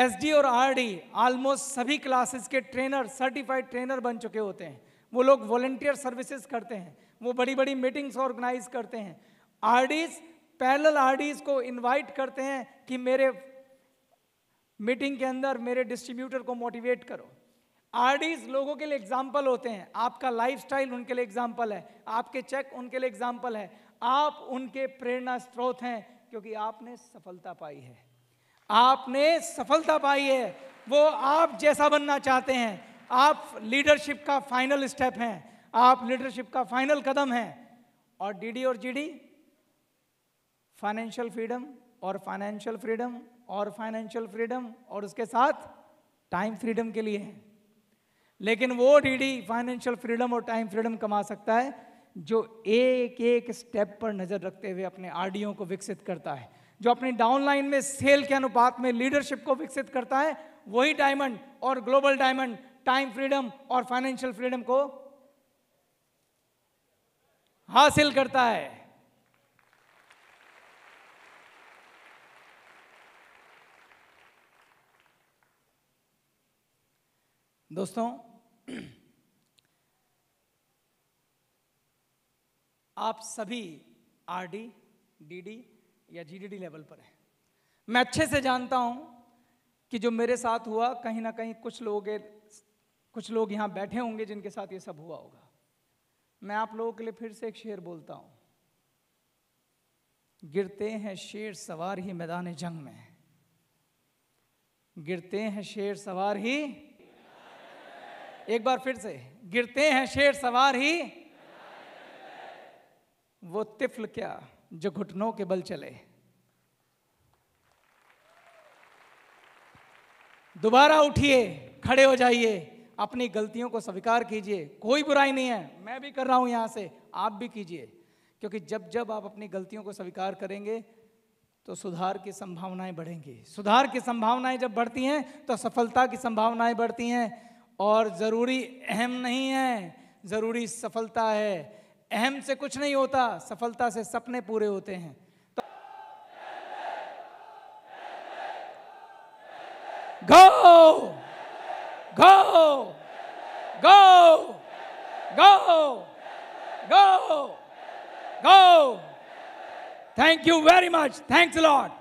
एसडी और आरडी ऑलमोस्ट सभी क्लासेस के ट्रेनर सर्टिफाइड ट्रेनर बन चुके होते हैं वो लोग वॉलेंटियर सर्विसेज करते हैं वो बड़ी बड़ी मीटिंग्स ऑर्गेनाइज करते हैं आरडीज पैरल आरडीज को इनवाइट करते हैं कि मेरे मीटिंग के अंदर मेरे डिस्ट्रीब्यूटर को मोटिवेट करो आरडीज लोगों के लिए एग्जाम्पल होते हैं आपका स्टाइल उनके लिए एग्जाम्पल है आपके चेक उनके लिए एग्जाम्पल है आप उनके प्रेरणा स्रोत हैं क्योंकि आपने सफलता पाई है आपने सफलता पाई है वो आप जैसा बनना चाहते हैं आप लीडरशिप का फाइनल स्टेप हैं आप लीडरशिप का फाइनल कदम हैं और डीडी और जीडी फाइनेंशियल फ्रीडम और फाइनेंशियल फ्रीडम और फाइनेंशियल फ्रीडम और उसके साथ टाइम फ्रीडम के लिए है लेकिन वो डीडी फाइनेंशियल फ्रीडम और टाइम फ्रीडम कमा सकता है जो एक एक स्टेप पर नज़र रखते हुए अपने आरडीओ को विकसित करता है जो अपनी डाउनलाइन में सेल के अनुपात में लीडरशिप को विकसित करता है वही डायमंड और ग्लोबल डायमंड टाइम फ्रीडम और फाइनेंशियल फ्रीडम को हासिल करता है दोस्तों आप सभी आरडी डीडी या जीडीडी लेवल पर है मैं अच्छे से जानता हूं कि जो मेरे साथ हुआ कहीं ना कहीं कुछ लोग कुछ लोग यहां बैठे होंगे जिनके साथ ये सब हुआ होगा मैं आप लोगों के लिए फिर से एक शेर बोलता हूं गिरते हैं शेर सवार ही मैदान जंग में गिरते हैं शेर सवार ही एक बार फिर से गिरते हैं शेर सवार ही वो तिफल क्या जो घुटनों के बल चले दोबारा उठिए खड़े हो जाइए अपनी गलतियों को स्वीकार कीजिए कोई बुराई नहीं है मैं भी कर रहा हूं यहां से आप भी कीजिए क्योंकि जब जब आप अपनी गलतियों को स्वीकार करेंगे तो सुधार की संभावनाएं बढ़ेंगी सुधार की संभावनाएं जब बढ़ती हैं तो सफलता की संभावनाएं बढ़ती हैं और ज़रूरी अहम नहीं है ज़रूरी सफलता है अहम से कुछ नहीं होता सफलता से सपने पूरे होते हैं तो go go go go go go thank you very much thanks lot